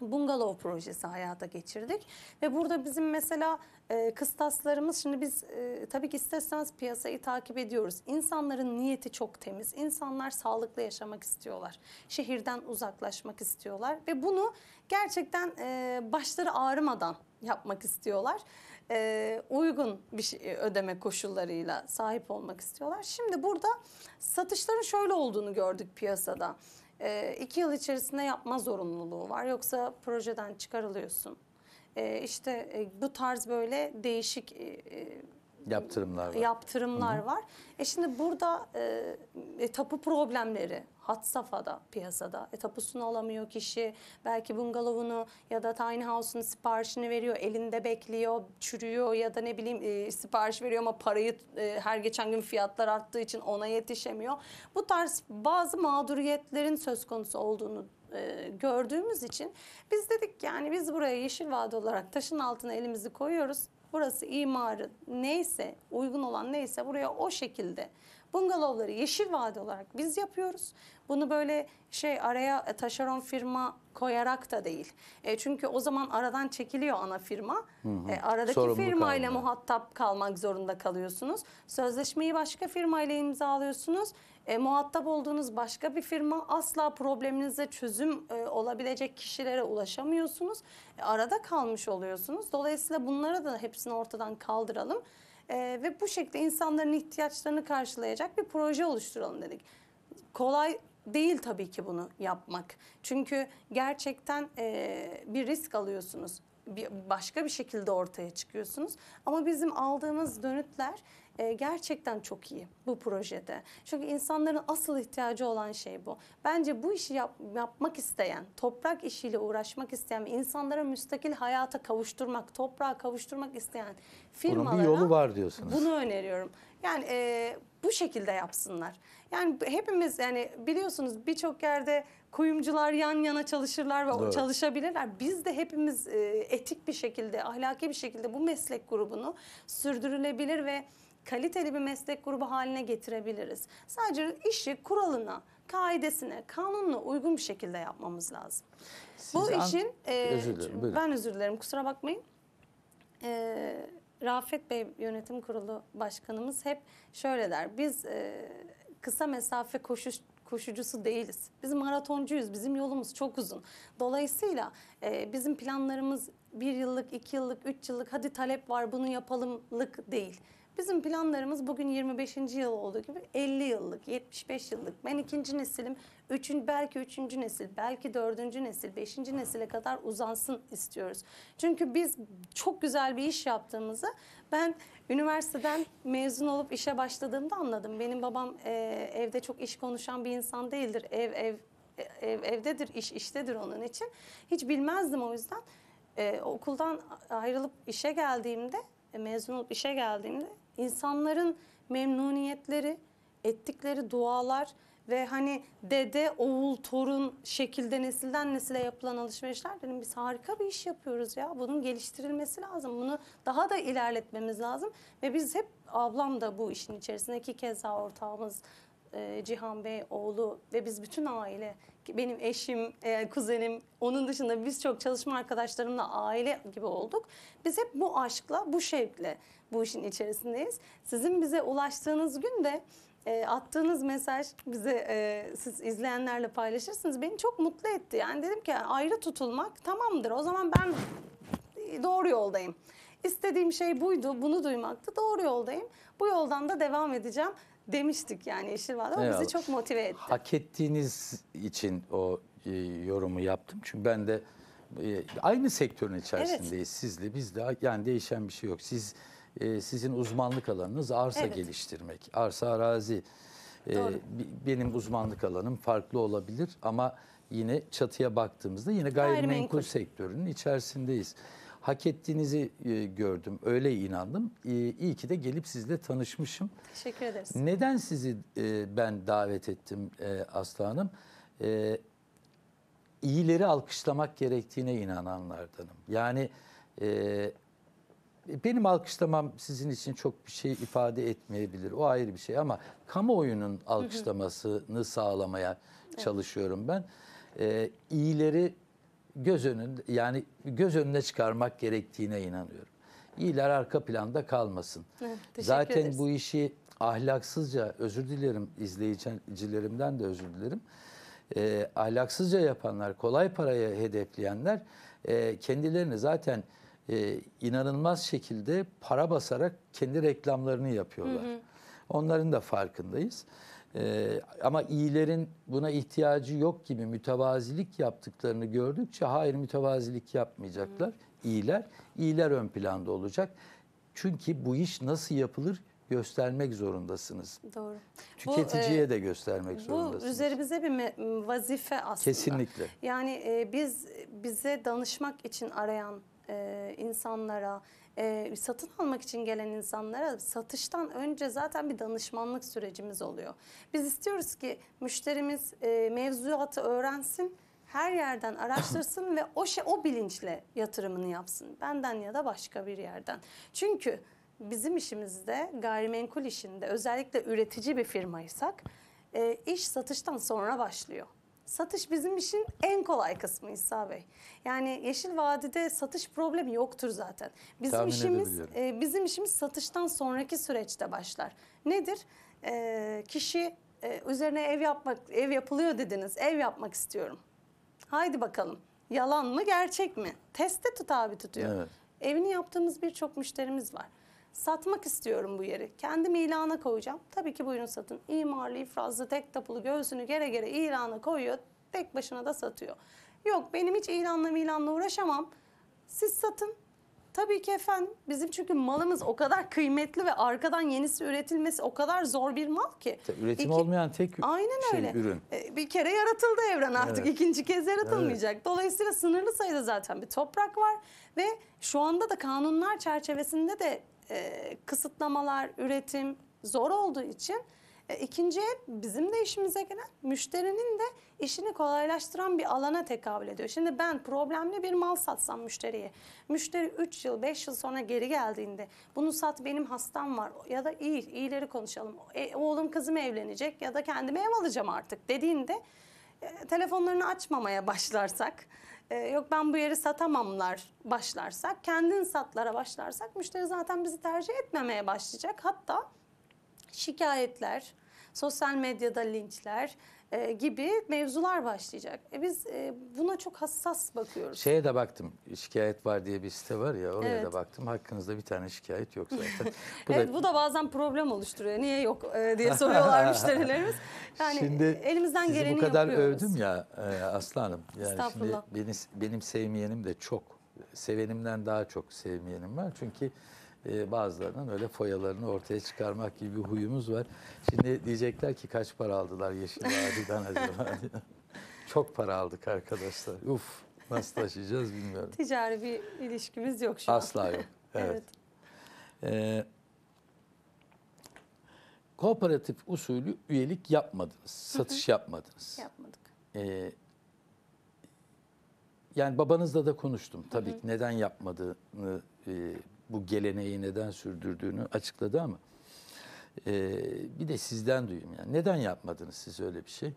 bungalov projesi hayata geçirdik. Ve burada bizim mesela e, kıstaslarımız şimdi biz e, tabii ki isterseniz piyasayı takip ediyoruz. İnsanların niyeti çok temiz. İnsanlar sağlıklı yaşamak istiyorlar. Şehirden uzaklaşmak istiyorlar ve bunu gerçekten e, başları ağrımadan yapmak istiyorlar. E, uygun bir şey, e, ödeme koşullarıyla sahip olmak istiyorlar. Şimdi burada satışların şöyle olduğunu gördük piyasada. E, iki yıl içerisinde yapma zorunluluğu var. Yoksa projeden çıkarılıyorsun. E, işte e, bu tarz böyle değişik e, e, yaptırımlar var. Yaptırımlar Hı -hı. var. E şimdi burada e, e tapu problemleri hat safhada piyasada. E, tapusunu alamıyor kişi. Belki bungalovunu ya da tiny house'un siparişini veriyor. Elinde bekliyor, çürüyor ya da ne bileyim e, sipariş veriyor ama parayı e, her geçen gün fiyatlar arttığı için ona yetişemiyor. Bu tarz bazı mağduriyetlerin söz konusu olduğunu e, gördüğümüz için biz dedik yani biz buraya yeşil vadi olarak taşın altına elimizi koyuyoruz. Burası imarı neyse, uygun olan neyse buraya o şekilde bungalovları yeşil vadi olarak biz yapıyoruz. Bunu böyle şey araya e, taşeron firma koyarak da değil. E, çünkü o zaman aradan çekiliyor ana firma. Hı hı. E, aradaki Sorumlu firmayla kalmıyor. muhatap kalmak zorunda kalıyorsunuz. Sözleşmeyi başka firma ile imzalıyorsunuz. E, muhatap olduğunuz başka bir firma asla probleminize çözüm e, olabilecek kişilere ulaşamıyorsunuz. E, arada kalmış oluyorsunuz. Dolayısıyla bunları da hepsini ortadan kaldıralım. E, ve bu şekilde insanların ihtiyaçlarını karşılayacak bir proje oluşturalım dedik. Kolay değil tabii ki bunu yapmak. Çünkü gerçekten e, bir risk alıyorsunuz. Bir, başka bir şekilde ortaya çıkıyorsunuz. Ama bizim aldığımız dönütler e, gerçekten çok iyi bu projede. Çünkü insanların asıl ihtiyacı olan şey bu. Bence bu işi yap, yapmak isteyen, toprak işiyle uğraşmak isteyen, insanlara müstakil hayata kavuşturmak, toprağa kavuşturmak isteyen firmalara Bunun bir yolu var diyorsunuz. Bunu öneriyorum. Yani e, bu şekilde yapsınlar. Yani hepimiz yani biliyorsunuz birçok yerde kuyumcular yan yana çalışırlar ve evet. çalışabilirler. Biz de hepimiz e, etik bir şekilde, ahlaki bir şekilde bu meslek grubunu sürdürülebilir ve kaliteli bir meslek grubu haline getirebiliriz. Sadece işi kuralına, kaidesine, kanunla uygun bir şekilde yapmamız lazım. Siz Bu işin, e, özür ben özür dilerim kusura bakmayın. E, Rafet Bey yönetim kurulu başkanımız hep şöyle der, biz e, kısa mesafe koşuş koşucusu değiliz. Biz maratoncuyuz, bizim yolumuz çok uzun. Dolayısıyla e, bizim planlarımız bir yıllık, iki yıllık, üç yıllık hadi talep var bunu yapalımlık değil. Bizim planlarımız bugün 25. yıl olduğu gibi 50 yıllık, 75 yıllık. Ben ikinci nesilim, üçün, belki üçüncü nesil, belki dördüncü nesil, beşinci nesile kadar uzansın istiyoruz. Çünkü biz çok güzel bir iş yaptığımızı ben üniversiteden mezun olup işe başladığımda anladım. Benim babam e, evde çok iş konuşan bir insan değildir. Ev ev e, ev evdedir, iş iştedir onun için. Hiç bilmezdim o yüzden. E, okuldan ayrılıp işe geldiğimde, e, mezun olup işe geldiğimde insanların memnuniyetleri, ettikleri dualar ve hani dede, oğul, torun şekilde nesilden nesile yapılan alışverişler dedim biz harika bir iş yapıyoruz ya. Bunun geliştirilmesi lazım. Bunu daha da ilerletmemiz lazım. Ve biz hep ablam da bu işin içerisindeki daha ortağımız e, Cihan Bey oğlu ve biz bütün aile benim eşim, e, kuzenim onun dışında biz çok çalışma arkadaşlarımla aile gibi olduk. Biz hep bu aşkla, bu şevkle bu işin içerisindeyiz. Sizin bize ulaştığınız gün de e, attığınız mesaj bize e, siz izleyenlerle paylaşırsınız. Beni çok mutlu etti. Yani dedim ki ayrı tutulmak tamamdır. O zaman ben e, doğru yoldayım. İstediğim şey buydu. Bunu duymaktı. Doğru yoldayım. Bu yoldan da devam edeceğim demiştik yani Yeşil Vade. O bizi çok motive etti. Hak ettiğiniz için o e, yorumu yaptım. Çünkü ben de e, aynı sektörün içerisindeyiz evet. sizle. Biz de yani değişen bir şey yok. Siz e, sizin uzmanlık alanınız arsa evet. geliştirmek, arsa arazi. E, benim uzmanlık alanım farklı olabilir ama yine çatıya baktığımızda yine gayrimenkul, gayrimenkul. sektörünün içerisindeyiz. Hak ettiğinizi e, gördüm, öyle inandım. E, iyi ki de gelip sizle tanışmışım. Teşekkür ederiz. Neden sizi e, ben davet ettim e, Aslı Hanım? E, iyileri alkışlamak gerektiğine inananlardanım. Yani e, benim alkışlamam sizin için çok bir şey ifade etmeyebilir. O ayrı bir şey ama kamuoyunun alkışlamasını sağlamaya çalışıyorum ben. Ee, iyileri göz önünde yani göz önüne çıkarmak gerektiğine inanıyorum. İyiler arka planda kalmasın. Evet, Zaten ederiz. bu işi ahlaksızca özür dilerim izleyicilerimden de özür dilerim. Ee, ahlaksızca yapanlar, kolay paraya hedefleyenler e, kendilerini zaten e, inanılmaz şekilde para basarak kendi reklamlarını yapıyorlar. Hı hı. Onların da farkındayız. E, ama iyilerin buna ihtiyacı yok gibi mütevazilik yaptıklarını gördükçe hayır mütevazilik yapmayacaklar. Hı İyiler, iyiler ön planda olacak. Çünkü bu iş nasıl yapılır göstermek zorundasınız. Doğru. Tüketiciye bu, e, de göstermek zorundasınız. Bu üzerimize bir vazife aslında. Kesinlikle. Yani e, biz bize danışmak için arayan e, insanlara, e, satın almak için gelen insanlara satıştan önce zaten bir danışmanlık sürecimiz oluyor. Biz istiyoruz ki müşterimiz e, mevzuatı öğrensin, her yerden araştırsın ve o şey o bilinçle yatırımını yapsın. Benden ya da başka bir yerden. Çünkü bizim işimizde gayrimenkul işinde özellikle üretici bir firmaysak e, iş satıştan sonra başlıyor. Satış bizim işin en kolay kısmı İsa Bey. Yani Yeşil Vadide satış problemi yoktur zaten. Bizim Tahmin işimiz e, bizim işimiz satıştan sonraki süreçte başlar. Nedir? E, kişi e, üzerine ev yapmak ev yapılıyor dediniz. Ev yapmak istiyorum. Haydi bakalım. Yalan mı gerçek mi? Teste tut abi tutuyor. Evet. Evini yaptığımız birçok müşterimiz var. Satmak istiyorum bu yeri. Kendim ilana koyacağım. Tabii ki buyurun satın. İmarlı, ifrazlı, tek tapulu göğsünü gere gere ilana koyuyor. Tek başına da satıyor. Yok benim hiç ilanla ilanla uğraşamam. Siz satın. Tabii ki efendim bizim çünkü malımız o kadar kıymetli ve arkadan yenisi üretilmesi o kadar zor bir mal ki. Üretim İki, olmayan tek aynen şey, öyle. ürün. E, bir kere yaratıldı evren artık evet. ikinci kez yaratılmayacak. Evet. Dolayısıyla sınırlı sayıda zaten bir toprak var ve şu anda da kanunlar çerçevesinde de e, kısıtlamalar, üretim zor olduğu için e, ikinci el bizim de işimize gelen müşterinin de işini kolaylaştıran bir alana tekabül ediyor. Şimdi ben problemli bir mal satsam müşteriye, müşteri 3 yıl 5 yıl sonra geri geldiğinde bunu sat benim hastam var ya da iyi iyileri konuşalım e, oğlum kızım evlenecek ya da kendime ev alacağım artık dediğinde e, telefonlarını açmamaya başlarsak ee, yok ben bu yeri satamamlar başlarsak, kendin satlara başlarsak müşteri zaten bizi tercih etmemeye başlayacak. Hatta şikayetler, sosyal medyada linçler, e, gibi mevzular başlayacak. E biz e, buna çok hassas bakıyoruz. Şeye de baktım. Şikayet var diye bir site var ya oraya Evet. da baktım. Hakkınızda bir tane şikayet yok zaten. Bu evet, da bu da bazen problem oluşturuyor. Niye yok e, diye soruyorlar müşterilerimiz. Yani e, Şimdi elimizden sizi geleni bu kadar yapıyoruz. övdüm ya e, Aslı Hanım. Yani şimdi beni, benim sevmeyenim de çok. Sevenimden daha çok sevmeyenim var. Çünkü e, bazılarının öyle foyalarını ortaya çıkarmak gibi bir huyumuz var. Şimdi diyecekler ki kaç para aldılar Yeşil Vadi'den acaba? Çok para aldık arkadaşlar. Uf nasıl taşıyacağız bilmiyorum. Ticari bir ilişkimiz yok şu an. Asla yok. Evet. evet. Ee, kooperatif usulü üyelik yapmadınız, satış yapmadınız. Yapmadık. Ee, yani babanızla da konuştum tabii ki neden yapmadığını e, bu geleneği neden sürdürdüğünü açıkladı ama e, bir de sizden duyayım. Yani. Neden yapmadınız siz öyle bir şey?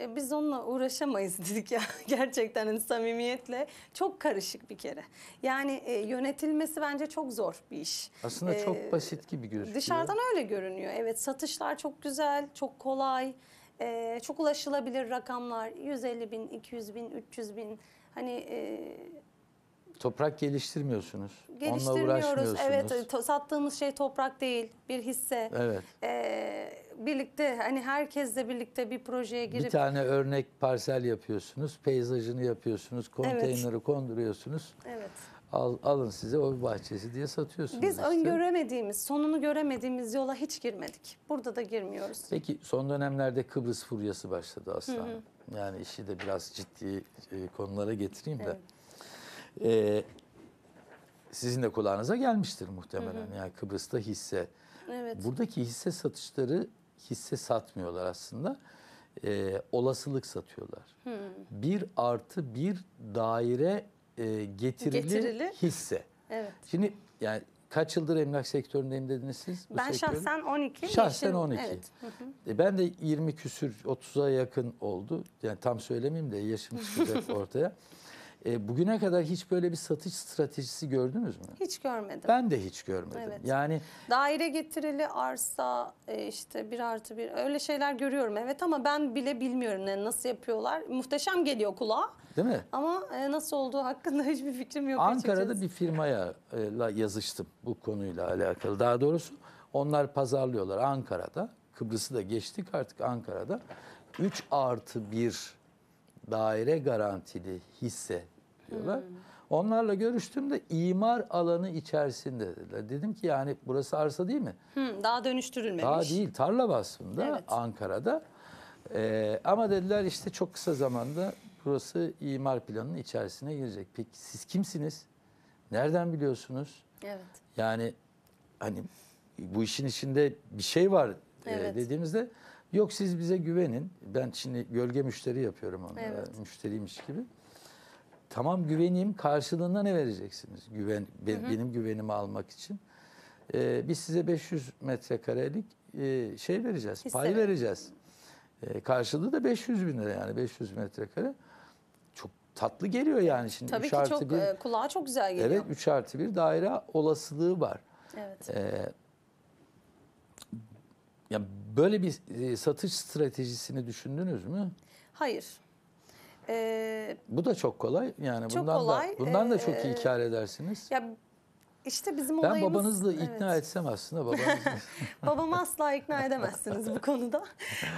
E, biz onunla uğraşamayız dedik ya gerçekten hani samimiyetle. Çok karışık bir kere. Yani e, yönetilmesi bence çok zor bir iş. Aslında e, çok basit gibi gözüküyor. Dışarıdan öyle görünüyor. Evet satışlar çok güzel, çok kolay. E, çok ulaşılabilir rakamlar 150 bin, 200 bin, 300 bin hani e, Toprak geliştirmiyorsunuz. Geliştirmiyoruz. uğraşmıyorsunuz. Evet, hani to- sattığımız şey toprak değil, bir hisse. Evet. Ee, birlikte hani herkesle birlikte bir projeye girip Bir tane örnek parsel yapıyorsunuz, peyzajını yapıyorsunuz, konteyneri konduruyorsunuz. evet. Al, alın size o bahçesi diye satıyorsunuz. Biz işte. öngöremediğimiz, sonunu göremediğimiz yola hiç girmedik. Burada da girmiyoruz. Peki son dönemlerde Kıbrıs furyası başladı aslında. Yani işi de biraz ciddi e, konulara getireyim de e, sizin de kulağınıza gelmiştir muhtemelen. Hı hı. Yani Kıbrıs'ta hisse. Evet. Buradaki hisse satışları hisse satmıyorlar aslında. E, olasılık satıyorlar. Hı. Bir artı bir daire e, getirili, getirili hisse. Evet. Şimdi yani kaç yıldır emlak sektöründeyim dediniz siz? Bu ben sektörün? şahsen 12. Şahsen 12. Evet. Hı hı. E, ben de 20 küsür 30'a yakın oldu. Yani tam söylemeyeyim de yaşım çıkacak ortaya. E, bugüne kadar hiç böyle bir satış stratejisi gördünüz mü? Hiç görmedim. Ben de hiç görmedim. Evet. Yani daire getirili arsa e, işte bir artı bir öyle şeyler görüyorum evet ama ben bile bilmiyorum ne nasıl yapıyorlar. Muhteşem geliyor kulağa. Değil mi? Ama e, nasıl olduğu hakkında hiçbir fikrim yok. Ankara'da bir firmaya e, yazıştım bu konuyla alakalı. Daha doğrusu onlar pazarlıyorlar Ankara'da. Kıbrıs'ı da geçtik artık Ankara'da. 3 artı 1 daire garantili hisse diyorlar. Hmm. Onlarla görüştüğümde imar alanı içerisinde dediler. Dedim ki yani burası arsa değil mi? Hmm, daha dönüştürülmemiş. Daha değil tarla basımında evet. Ankara'da. Ee, ama dediler işte çok kısa zamanda burası imar planının içerisine girecek. Peki siz kimsiniz? Nereden biliyorsunuz? Evet. Yani hani bu işin içinde bir şey var e, evet. e, dediğimizde Yok siz bize güvenin. Ben şimdi gölge müşteri yapıyorum onlara. Evet. Müşteriymiş gibi. Tamam güveneyim. Karşılığında ne vereceksiniz? Güven be, hı hı. benim güvenimi almak için. Ee, biz size 500 metrekarelik e, şey vereceğiz. Hisse. Pay vereceğiz. Ee, karşılığı da 500 bin lira yani 500 metrekare. Çok tatlı geliyor yani şimdi. Tabii ki çok bir, e, kulağa çok güzel geliyor. Evet 3 artı 1 daire olasılığı var. Evet. Ee, ya böyle bir e, satış stratejisini düşündünüz mü? Hayır. Ee, Bu da çok kolay. Yani çok bundan kolay. da bundan da çok iyi ee, kar edersiniz. Ya işte bizim olayımız... Ben babanızla evet. ikna etsem aslında babanız... Babamı asla ikna edemezsiniz bu konuda.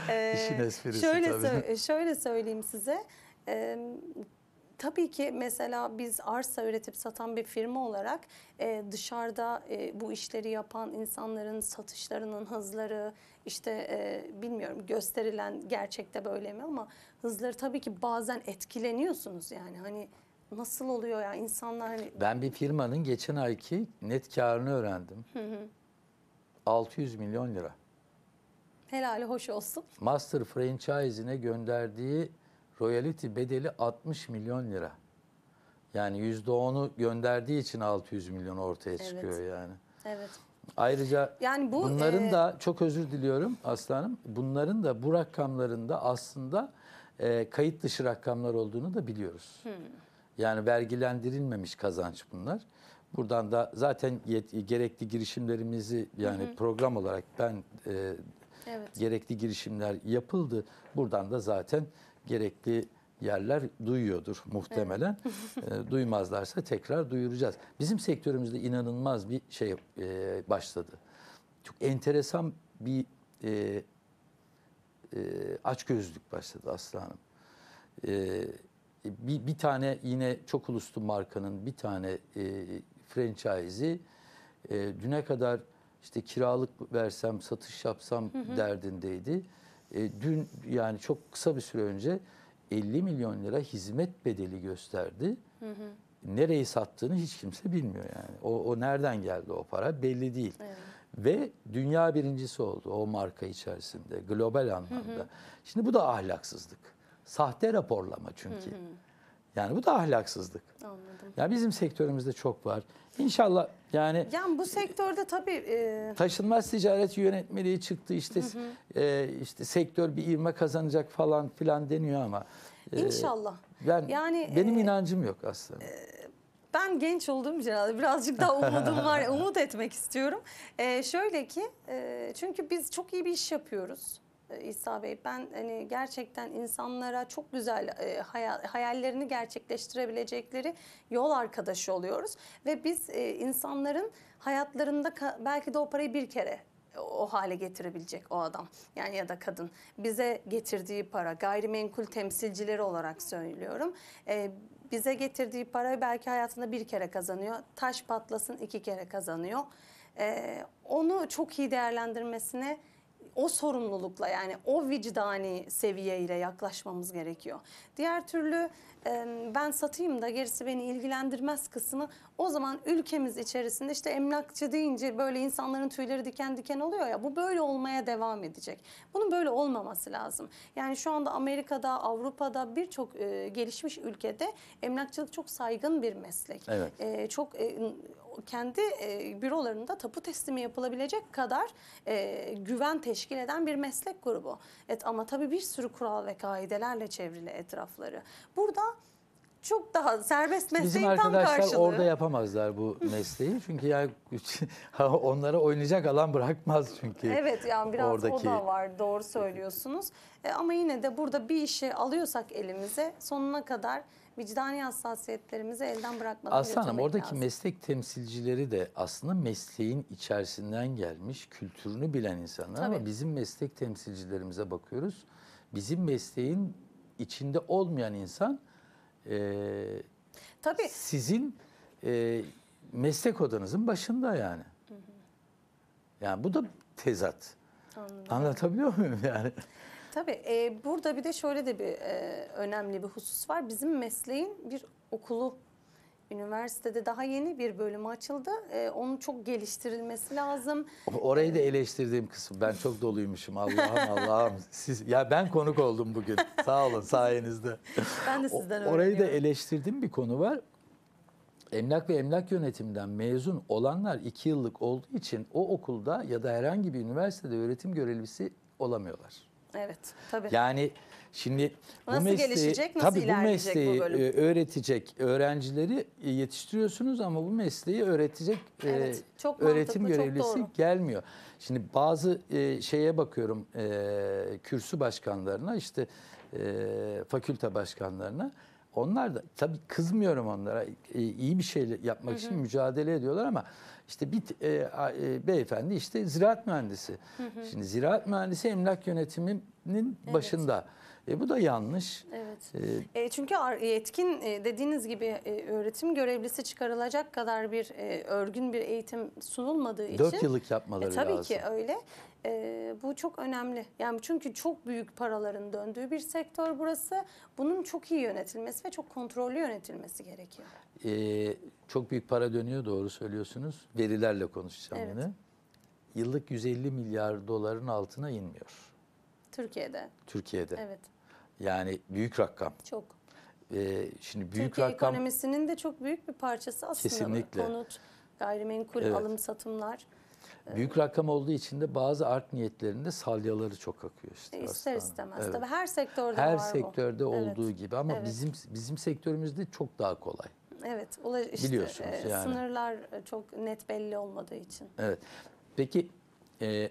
Ee, İşin esprisi şöyle tabii. Sö şöyle söyleyeyim size. Ee, Tabii ki mesela biz arsa üretip satan bir firma olarak e, dışarıda e, bu işleri yapan insanların satışlarının hızları işte e, bilmiyorum gösterilen gerçekte böyle mi ama hızları tabii ki bazen etkileniyorsunuz yani hani nasıl oluyor ya insanlar hani... Ben bir firmanın geçen ayki net karını öğrendim. 600 milyon lira. Helali hoş olsun. Master franchise'ine gönderdiği royalty bedeli 60 milyon lira. Yani %10'u gönderdiği için 600 milyon ortaya çıkıyor evet. yani. Evet. Ayrıca yani bu, bunların e... da çok özür diliyorum aslanım. Bunların da bu rakamlarında aslında e, kayıt dışı rakamlar olduğunu da biliyoruz. Hmm. Yani vergilendirilmemiş kazanç bunlar. Buradan da zaten yet, gerekli girişimlerimizi yani hı program olarak ben e, evet. gerekli girişimler yapıldı. Buradan da zaten gerekli yerler duyuyordur muhtemelen. Evet. Ee, duymazlarsa tekrar duyuracağız. Bizim sektörümüzde inanılmaz bir şey e, başladı. Çok enteresan bir e, e, açgözlük başladı Aslı Hanım. E, bir, bir tane yine çok uluslu markanın bir tane e, franchise'i e, düne kadar işte kiralık versem, satış yapsam hı hı. derdindeydi e, dün yani çok kısa bir süre önce 50 milyon lira hizmet bedeli gösterdi. Hı hı. Nereyi sattığını hiç kimse bilmiyor yani. O, o nereden geldi o para belli değil. Evet. Ve dünya birincisi oldu o marka içerisinde global anlamda. Hı hı. Şimdi bu da ahlaksızlık. Sahte raporlama çünkü. Hı hı. Yani bu da ahlaksızlık. Anladım. Ya bizim sektörümüzde çok var. İnşallah yani... Yani bu sektörde tabii... E... Taşınmaz ticaret yönetmeliği çıktı işte hı hı. E, işte sektör bir ivme kazanacak falan filan deniyor ama... E, İnşallah. Ben, yani Benim e, inancım yok aslında. E, ben genç olduğum için birazcık daha umudum var. Umut etmek istiyorum. E, şöyle ki e, çünkü biz çok iyi bir iş yapıyoruz. Ee, İsa Bey. Ben hani gerçekten insanlara çok güzel e, hayallerini gerçekleştirebilecekleri yol arkadaşı oluyoruz ve biz e, insanların hayatlarında belki de o parayı bir kere e, o hale getirebilecek o adam yani ya da kadın bize getirdiği para gayrimenkul temsilcileri olarak söylüyorum e, bize getirdiği parayı belki hayatında bir kere kazanıyor taş patlasın iki kere kazanıyor e, onu çok iyi değerlendirmesine o sorumlulukla yani o vicdani seviyeyle yaklaşmamız gerekiyor. Diğer türlü e, ben satayım da gerisi beni ilgilendirmez kısmı o zaman ülkemiz içerisinde işte emlakçı deyince böyle insanların tüyleri diken diken oluyor ya bu böyle olmaya devam edecek. Bunun böyle olmaması lazım. Yani şu anda Amerika'da, Avrupa'da birçok e, gelişmiş ülkede emlakçılık çok saygın bir meslek. Evet. E, çok e, kendi e, bürolarında tapu teslimi yapılabilecek kadar e, güven teşkil eden bir meslek grubu. Evet ama tabii bir sürü kural ve kaidelerle çevrili etrafları. Burada çok daha serbest mesleğin Bizim tam karşılığı. Bizim arkadaşlar orada yapamazlar bu mesleği. çünkü yani onlara oynayacak alan bırakmaz çünkü. Evet yani biraz oradaki... o da var doğru söylüyorsunuz. E, ama yine de burada bir işi alıyorsak elimize sonuna kadar vicdani hassasiyetlerimizi elden bırakmadan Aslanım Hanım oradaki lazım. meslek temsilcileri de aslında mesleğin içerisinden gelmiş, kültürünü bilen insanlar Tabii. ama bizim meslek temsilcilerimize bakıyoruz. Bizim mesleğin içinde olmayan insan e, Tabii. sizin e, meslek odanızın başında yani. Hı hı. Yani bu da tezat. Anladım. Anlatabiliyor muyum yani? Tabii e, burada bir de şöyle de bir e, önemli bir husus var. Bizim mesleğin bir okulu Üniversitede daha yeni bir bölüm açıldı. Ee, onun çok geliştirilmesi lazım. Orayı da eleştirdiğim kısım. Ben çok doluymuşum Allah'ım Allah'ım. Siz ya ben konuk oldum bugün. Sağ olun sayenizde. ben de sizden Orayı da eleştirdiğim bir konu var. Emlak ve emlak yönetimden mezun olanlar iki yıllık olduğu için o okulda ya da herhangi bir üniversitede öğretim görevlisi olamıyorlar. Evet tabii. Yani şimdi nasıl bu mesleği, gelişecek, nasıl tabii bu mesleği bu bölüm? E, öğretecek öğrencileri yetiştiriyorsunuz ama bu mesleği öğretecek e, evet, çok mantıklı, öğretim görevlisi çok doğru. gelmiyor. Şimdi bazı e, şeye bakıyorum kürsü başkanlarına işte fakülte başkanlarına onlar da tabii kızmıyorum onlara iyi bir şey yapmak hı hı. için mücadele ediyorlar ama işte bir e, e, beyefendi işte ziraat mühendisi. Hı hı. Şimdi ziraat mühendisi emlak yönetiminin evet. başında. E, bu da yanlış. Evet. E, e çünkü yetkin e, dediğiniz gibi e, öğretim görevlisi çıkarılacak kadar bir örgün bir eğitim sunulmadığı için. 4 yıllık yapmaları e, tabii lazım. Tabii ki öyle. E, bu çok önemli. Yani çünkü çok büyük paraların döndüğü bir sektör burası. Bunun çok iyi yönetilmesi ve çok kontrollü yönetilmesi gerekiyor. E, çok büyük para dönüyor doğru söylüyorsunuz. Verilerle konuşacağım evet. yine. Yıllık 150 milyar doların altına inmiyor. Türkiye'de. Türkiye'de. Evet. Yani büyük rakam. Çok. Ee, şimdi büyük Türkiye rakam ekonomisinin de çok büyük bir parçası aslında. Kesinlikle. Konut, gayrimenkul, evet. alım satımlar. Ee, büyük rakam olduğu için de bazı art niyetlerinde salyaları çok akıyor işte. İster aslında. istemez evet. tabii her sektörde her var sektörde bu. olduğu evet. gibi ama evet. bizim bizim sektörümüzde çok daha kolay. Evet, işte, biliyorsunuz e, yani. Sınırlar e, çok net belli olmadığı için. Evet. Peki e,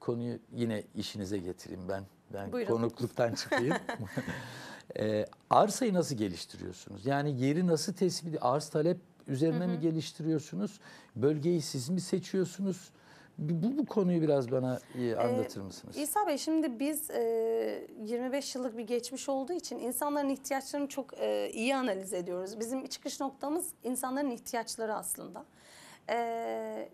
konuyu yine işinize getireyim ben ben Buyurun. konukluktan çıkayım. e, arsayı nasıl geliştiriyorsunuz? Yani yeri nasıl tespit, arz talep üzerine hı hı. mi geliştiriyorsunuz? Bölgeyi siz mi seçiyorsunuz? Bu, bu konuyu biraz bana e, ee, anlatır mısınız? Ee, İsa Bey şimdi biz e, 25 yıllık bir geçmiş olduğu için insanların ihtiyaçlarını çok e, iyi analiz ediyoruz. Bizim çıkış noktamız insanların ihtiyaçları aslında. E,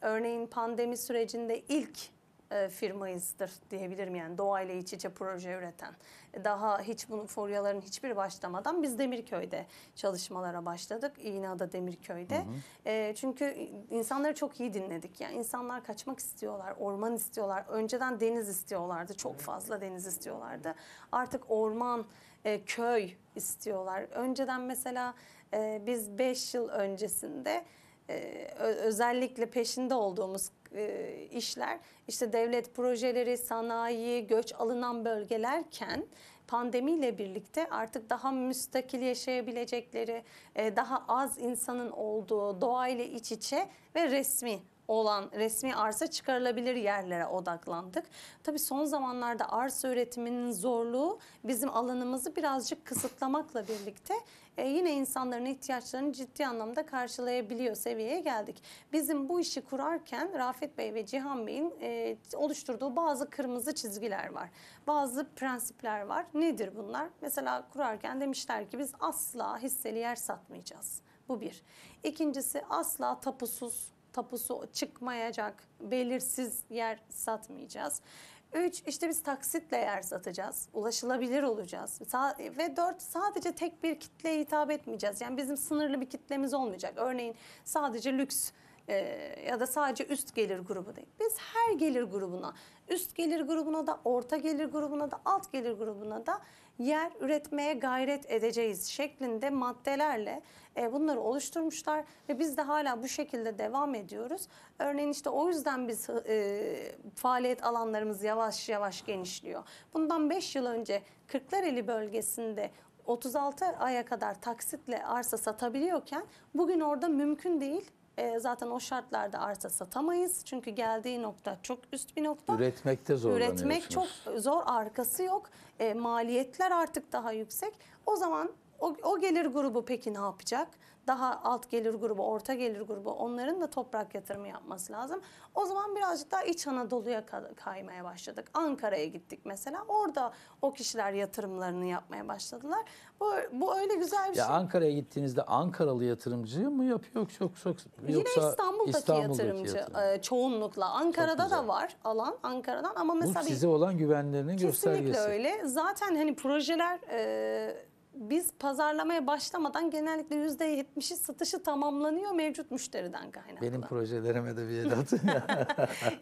örneğin pandemi sürecinde ilk e, firmayızdır diyebilirim yani doğayla iç içe proje üreten. E, daha hiç bunun foryaların hiçbir başlamadan biz Demirköy'de çalışmalara başladık. İğneada Demirköy'de. Hı hı. E, çünkü insanları çok iyi dinledik. Yani insanlar kaçmak istiyorlar, orman istiyorlar. Önceden deniz istiyorlardı. Çok fazla deniz istiyorlardı. Artık orman, e, köy istiyorlar. Önceden mesela e, biz 5 yıl öncesinde e, özellikle peşinde olduğumuz e, işler işte devlet projeleri, sanayi, göç alınan bölgelerken pandemiyle birlikte artık daha müstakil yaşayabilecekleri, e, daha az insanın olduğu, doğayla iç içe ve resmi olan resmi arsa çıkarılabilir yerlere odaklandık. Tabii son zamanlarda arsa üretiminin zorluğu bizim alanımızı birazcık kısıtlamakla birlikte e, yine insanların ihtiyaçlarını ciddi anlamda karşılayabiliyor seviyeye geldik. Bizim bu işi kurarken Rafet Bey ve Cihan Bey'in e, oluşturduğu bazı kırmızı çizgiler var. Bazı prensipler var. Nedir bunlar? Mesela kurarken demişler ki biz asla hisseli yer satmayacağız. Bu bir. İkincisi asla tapusuz tapusu çıkmayacak belirsiz yer satmayacağız. Üç, işte biz taksitle yer satacağız. Ulaşılabilir olacağız. Ve dört, sadece tek bir kitleye hitap etmeyeceğiz. Yani bizim sınırlı bir kitlemiz olmayacak. Örneğin sadece lüks e, ya da sadece üst gelir grubu değil. Biz her gelir grubuna, üst gelir grubuna da, orta gelir grubuna da, alt gelir grubuna da yer üretmeye gayret edeceğiz şeklinde maddelerle e, bunları oluşturmuşlar ve biz de hala bu şekilde devam ediyoruz. Örneğin işte o yüzden biz e, faaliyet alanlarımız yavaş yavaş genişliyor. Bundan 5 yıl önce Kırklareli bölgesinde 36 aya kadar taksitle arsa satabiliyorken bugün orada mümkün değil. E, zaten o şartlarda arsa satamayız. Çünkü geldiği nokta çok üst bir nokta. Üretmekte zorlanıyorsunuz. Üretmek çok zor, arkası yok. E, maliyetler artık daha yüksek. O zaman o, o gelir grubu peki ne yapacak? daha alt gelir grubu, orta gelir grubu onların da toprak yatırımı yapması lazım. O zaman birazcık daha İç Anadolu'ya kaymaya başladık. Ankara'ya gittik mesela. Orada o kişiler yatırımlarını yapmaya başladılar. Bu, bu öyle güzel bir ya şey. Ankara'ya gittiğinizde Ankaralı yatırımcı mı yapıyor Yok yok yoksa Yine İstanbul'daki, İstanbul'daki yatırımcı yatırım. E, çoğunlukla. Ankara'da da var alan Ankara'dan ama mesela bu size bir, olan güvenlerinin göstergesi. Kesinlikle öyle. Zaten hani projeler e, biz pazarlamaya başlamadan genellikle yüzde yetmişi satışı tamamlanıyor mevcut müşteriden kaynaklı. Benim projelerime de bir el atın ya.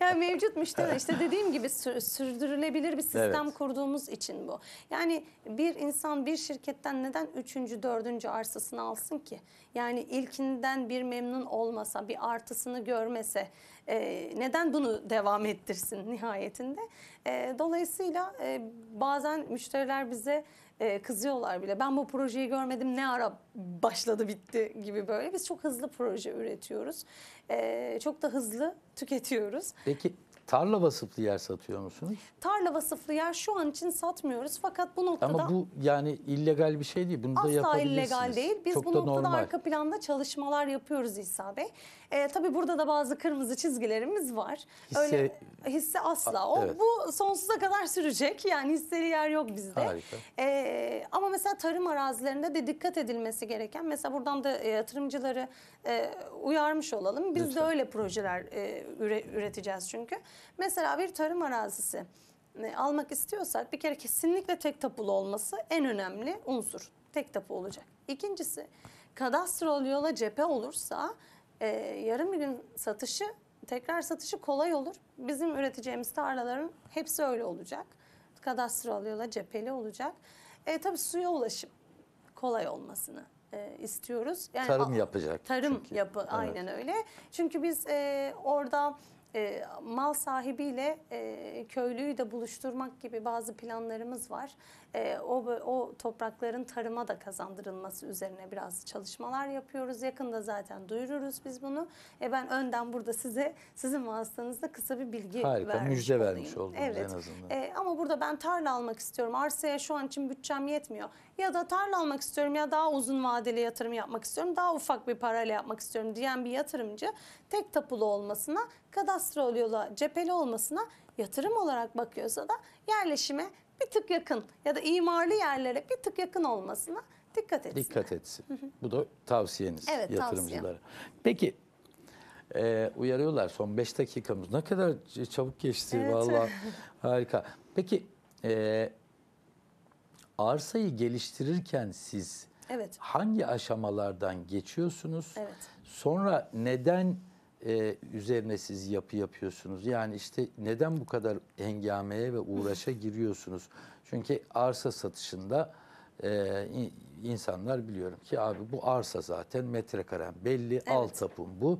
yani mevcut müşteri işte dediğim gibi sürdürülebilir bir sistem evet. kurduğumuz için bu. Yani bir insan bir şirketten neden üçüncü, dördüncü arsasını alsın ki? Yani ilkinden bir memnun olmasa, bir artısını görmese e, neden bunu devam ettirsin nihayetinde? E, dolayısıyla e, bazen müşteriler bize e, kızıyorlar bile. Ben bu projeyi görmedim ne ara başladı bitti gibi böyle. Biz çok hızlı proje üretiyoruz. E, çok da hızlı tüketiyoruz. Peki Tarla vasıflı yer satıyor musunuz? Tarla vasıflı yer şu an için satmıyoruz fakat bu noktada... Ama bu yani illegal bir şey değil. Bunu da Asla yapabilirsiniz. illegal değil. Biz Çok bu noktada normal. arka planda çalışmalar yapıyoruz İsa Bey. Ee, tabii burada da bazı kırmızı çizgilerimiz var. Hisse- Öyle hisse asla. O evet. bu sonsuza kadar sürecek. Yani hisseli yer yok bizde. Harika. Ee, ama mesela tarım arazilerinde de dikkat edilmesi gereken mesela buradan da e, yatırımcıları e, uyarmış olalım. Biz Lütfen. de öyle projeler e, üre, üreteceğiz çünkü. Mesela bir tarım arazisi e, almak istiyorsak bir kere kesinlikle tek tapulu olması en önemli unsur. Tek tapu olacak. İkincisi kadastral yola cephe olursa e, yarım gün satışı tekrar satışı kolay olur. Bizim üreteceğimiz tarlaların hepsi öyle olacak. Kadastral yola cepheli olacak. E, tabii suya ulaşım kolay olmasını e, istiyoruz. Yani, tarım yapacak. Tarım çünkü. yapı evet. aynen öyle. Çünkü biz e, orada e, mal sahibiyle e, köylüyü de buluşturmak gibi bazı planlarımız var e, o, o toprakların tarıma da kazandırılması üzerine biraz çalışmalar yapıyoruz. Yakında zaten duyururuz biz bunu. E, ben önden burada size sizin vasıtanızda kısa bir bilgi Harika, vermiş müjde olayım. vermiş oldunuz evet. en azından. E, ama burada ben tarla almak istiyorum. Arsaya şu an için bütçem yetmiyor. Ya da tarla almak istiyorum ya daha uzun vadeli yatırım yapmak istiyorum. Daha ufak bir parayla yapmak istiyorum diyen bir yatırımcı tek tapulu olmasına, kadastro yola cepheli olmasına yatırım olarak bakıyorsa da yerleşime bir tık yakın ya da imarlı yerlere bir tık yakın olmasına dikkat etsin. Dikkat etsin. Bu da tavsiyeniz evet, yatırımcılara. Tavsiye. Peki e, uyarıyorlar son 5 dakikamız. Ne kadar çabuk geçti evet. valla harika. Peki e, arsayı geliştirirken siz evet. hangi aşamalardan geçiyorsunuz? Evet. Sonra neden e, üzerine siz yapı yapıyorsunuz? Yani işte neden bu kadar hengameye ve uğraşa giriyorsunuz? Çünkü arsa satışında e, insanlar biliyorum ki abi bu arsa zaten metrekarem belli, evet. alt tapım bu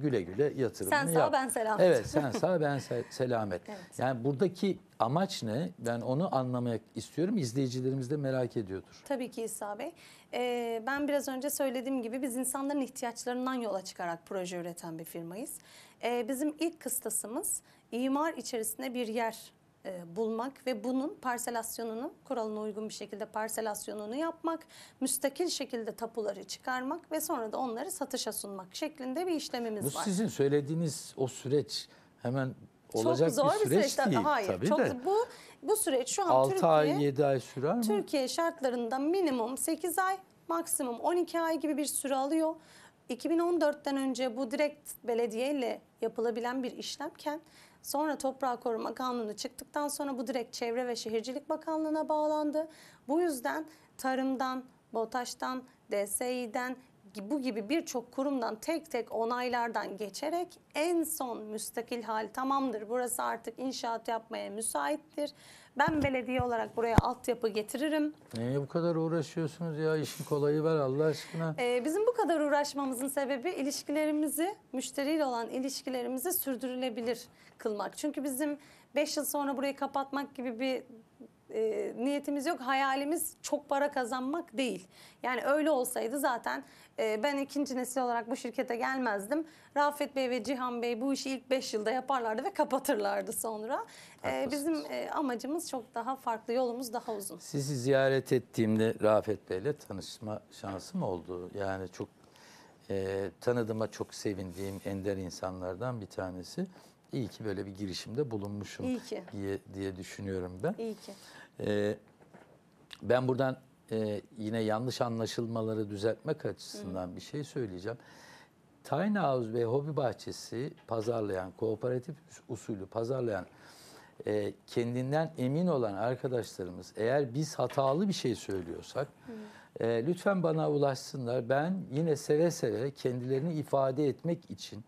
güle güle yatırımını Sen sağ yap. ben selamet. Evet sen sağ ben selamet. Evet. Yani buradaki amaç ne? Ben onu anlamak istiyorum. İzleyicilerimiz de merak ediyordur. Tabii ki İsa Bey. Ee, ben biraz önce söylediğim gibi biz insanların ihtiyaçlarından yola çıkarak proje üreten bir firmayız. Ee, bizim ilk kıstasımız imar içerisinde bir yer e, bulmak ve bunun parselasyonunu, kuralına uygun bir şekilde parselasyonunu yapmak, müstakil şekilde tapuları çıkarmak ve sonra da onları satışa sunmak şeklinde bir işlemimiz Bu var. Bu sizin söylediğiniz o süreç hemen olacak çok zor bir süreç, bir süreç değil. Hayır, tabii çok, de. Bu, bu süreç şu an 6 Türkiye, ay 7 ay sürer mi? Türkiye şartlarında minimum 8 ay maksimum 12 ay gibi bir süre alıyor. 2014'ten önce bu direkt belediyeyle yapılabilen bir işlemken Sonra Toprağı Koruma Kanunu çıktıktan sonra bu direkt Çevre ve Şehircilik Bakanlığı'na bağlandı. Bu yüzden tarımdan, BOTAŞ'tan, DSİ'den bu gibi birçok kurumdan tek tek onaylardan geçerek en son müstakil hal tamamdır. Burası artık inşaat yapmaya müsaittir. Ben belediye olarak buraya altyapı getiririm. Niye bu kadar uğraşıyorsunuz ya? İşin kolayı ver Allah aşkına. Ee, bizim bu kadar uğraşmamızın sebebi ilişkilerimizi, müşteriyle olan ilişkilerimizi sürdürülebilir kılmak. Çünkü bizim 5 yıl sonra burayı kapatmak gibi bir e, niyetimiz yok. Hayalimiz çok para kazanmak değil. Yani öyle olsaydı zaten e, ben ikinci nesil olarak bu şirkete gelmezdim. Rafet Bey ve Cihan Bey bu işi ilk beş yılda yaparlardı ve kapatırlardı sonra. E, bizim e, amacımız çok daha farklı, yolumuz daha uzun. Sizi ziyaret ettiğimde Rafet Bey'le tanışma şansım oldu. Yani çok e, tanıdığıma çok sevindiğim ender insanlardan bir tanesi. İyi ki böyle bir girişimde bulunmuşum İyi ki. diye, diye düşünüyorum ben. İyi ki. E, ben buradan e, yine yanlış anlaşılmaları düzeltmek açısından Hı. bir şey söyleyeceğim. Tiny House ve Hobi Bahçesi pazarlayan, kooperatif usulü pazarlayan e, kendinden emin olan arkadaşlarımız eğer biz hatalı bir şey söylüyorsak e, lütfen bana ulaşsınlar. Ben yine seve seve kendilerini ifade etmek için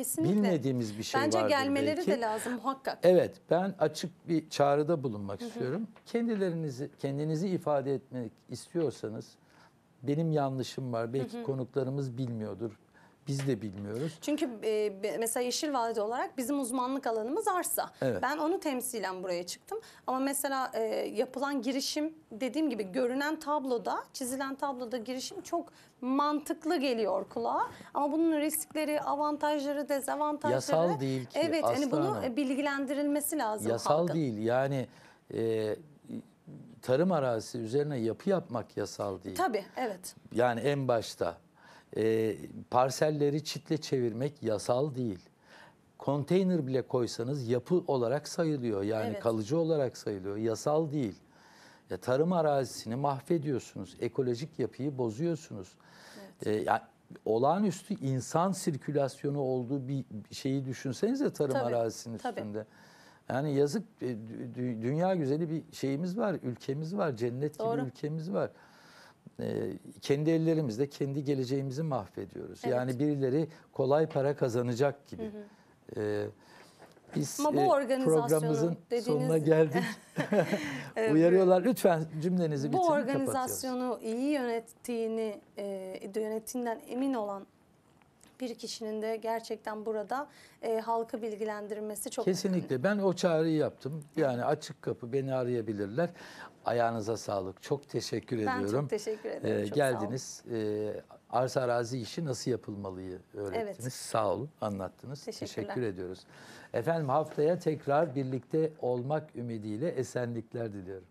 Kesinlikle. Bilmediğimiz bir şey var. Bence vardır gelmeleri belki. de lazım muhakkak. Evet ben açık bir çağrıda bulunmak Hı -hı. istiyorum. Kendilerinizi kendinizi ifade etmek istiyorsanız benim yanlışım var. Belki Hı -hı. konuklarımız bilmiyordur. Biz de bilmiyoruz. Çünkü e, mesela yeşil vadide olarak bizim uzmanlık alanımız arsa. Evet. Ben onu temsilen buraya çıktım. Ama mesela e, yapılan girişim dediğim gibi görünen tabloda, çizilen tabloda girişim çok mantıklı geliyor kulağa. Ama bunun riskleri, avantajları, dezavantajları. Yasal değil ki. Evet hani bunu bilgilendirilmesi lazım. Yasal halkın. değil yani e, tarım arazisi üzerine yapı yapmak yasal değil. Tabii evet. Yani en başta e, parselleri çitle çevirmek yasal değil. Konteyner bile koysanız yapı olarak sayılıyor. Yani evet. kalıcı olarak sayılıyor. Yasal değil. Ya tarım arazisini mahvediyorsunuz. Ekolojik yapıyı bozuyorsunuz. Evet. E, ee, yani olağanüstü insan sirkülasyonu olduğu bir şeyi düşünsenize tarım tabii, arazisinin tabii. üstünde. Yani yazık e, dünya güzeli bir şeyimiz var, ülkemiz var, cennet Doğru. ülkemiz var. Ee, kendi ellerimizle kendi geleceğimizi mahvediyoruz. Evet. Yani birileri kolay para kazanacak gibi. Hı hı. Ee, biz Ama bu e, organizasyonun programımızın dediğiniz... sonuna geldik. Uyarıyorlar lütfen cümlenizi bitirin. Bu organizasyonu iyi yönettiğini e, yönettiğinden emin olan bir kişinin de gerçekten burada e, halkı bilgilendirmesi çok Kesinlikle önemli. ben o çağrıyı yaptım. Yani açık kapı beni arayabilirler. Ayağınıza sağlık. Çok teşekkür ben ediyorum. Ben çok teşekkür ederim. Ee, çok geldiniz. Ee, arsa arazi işi nasıl yapılmalıyı öğrettiniz. Evet. Sağ olun. Anlattınız. Teşekkür ediyoruz. Efendim haftaya tekrar birlikte olmak ümidiyle esenlikler diliyorum.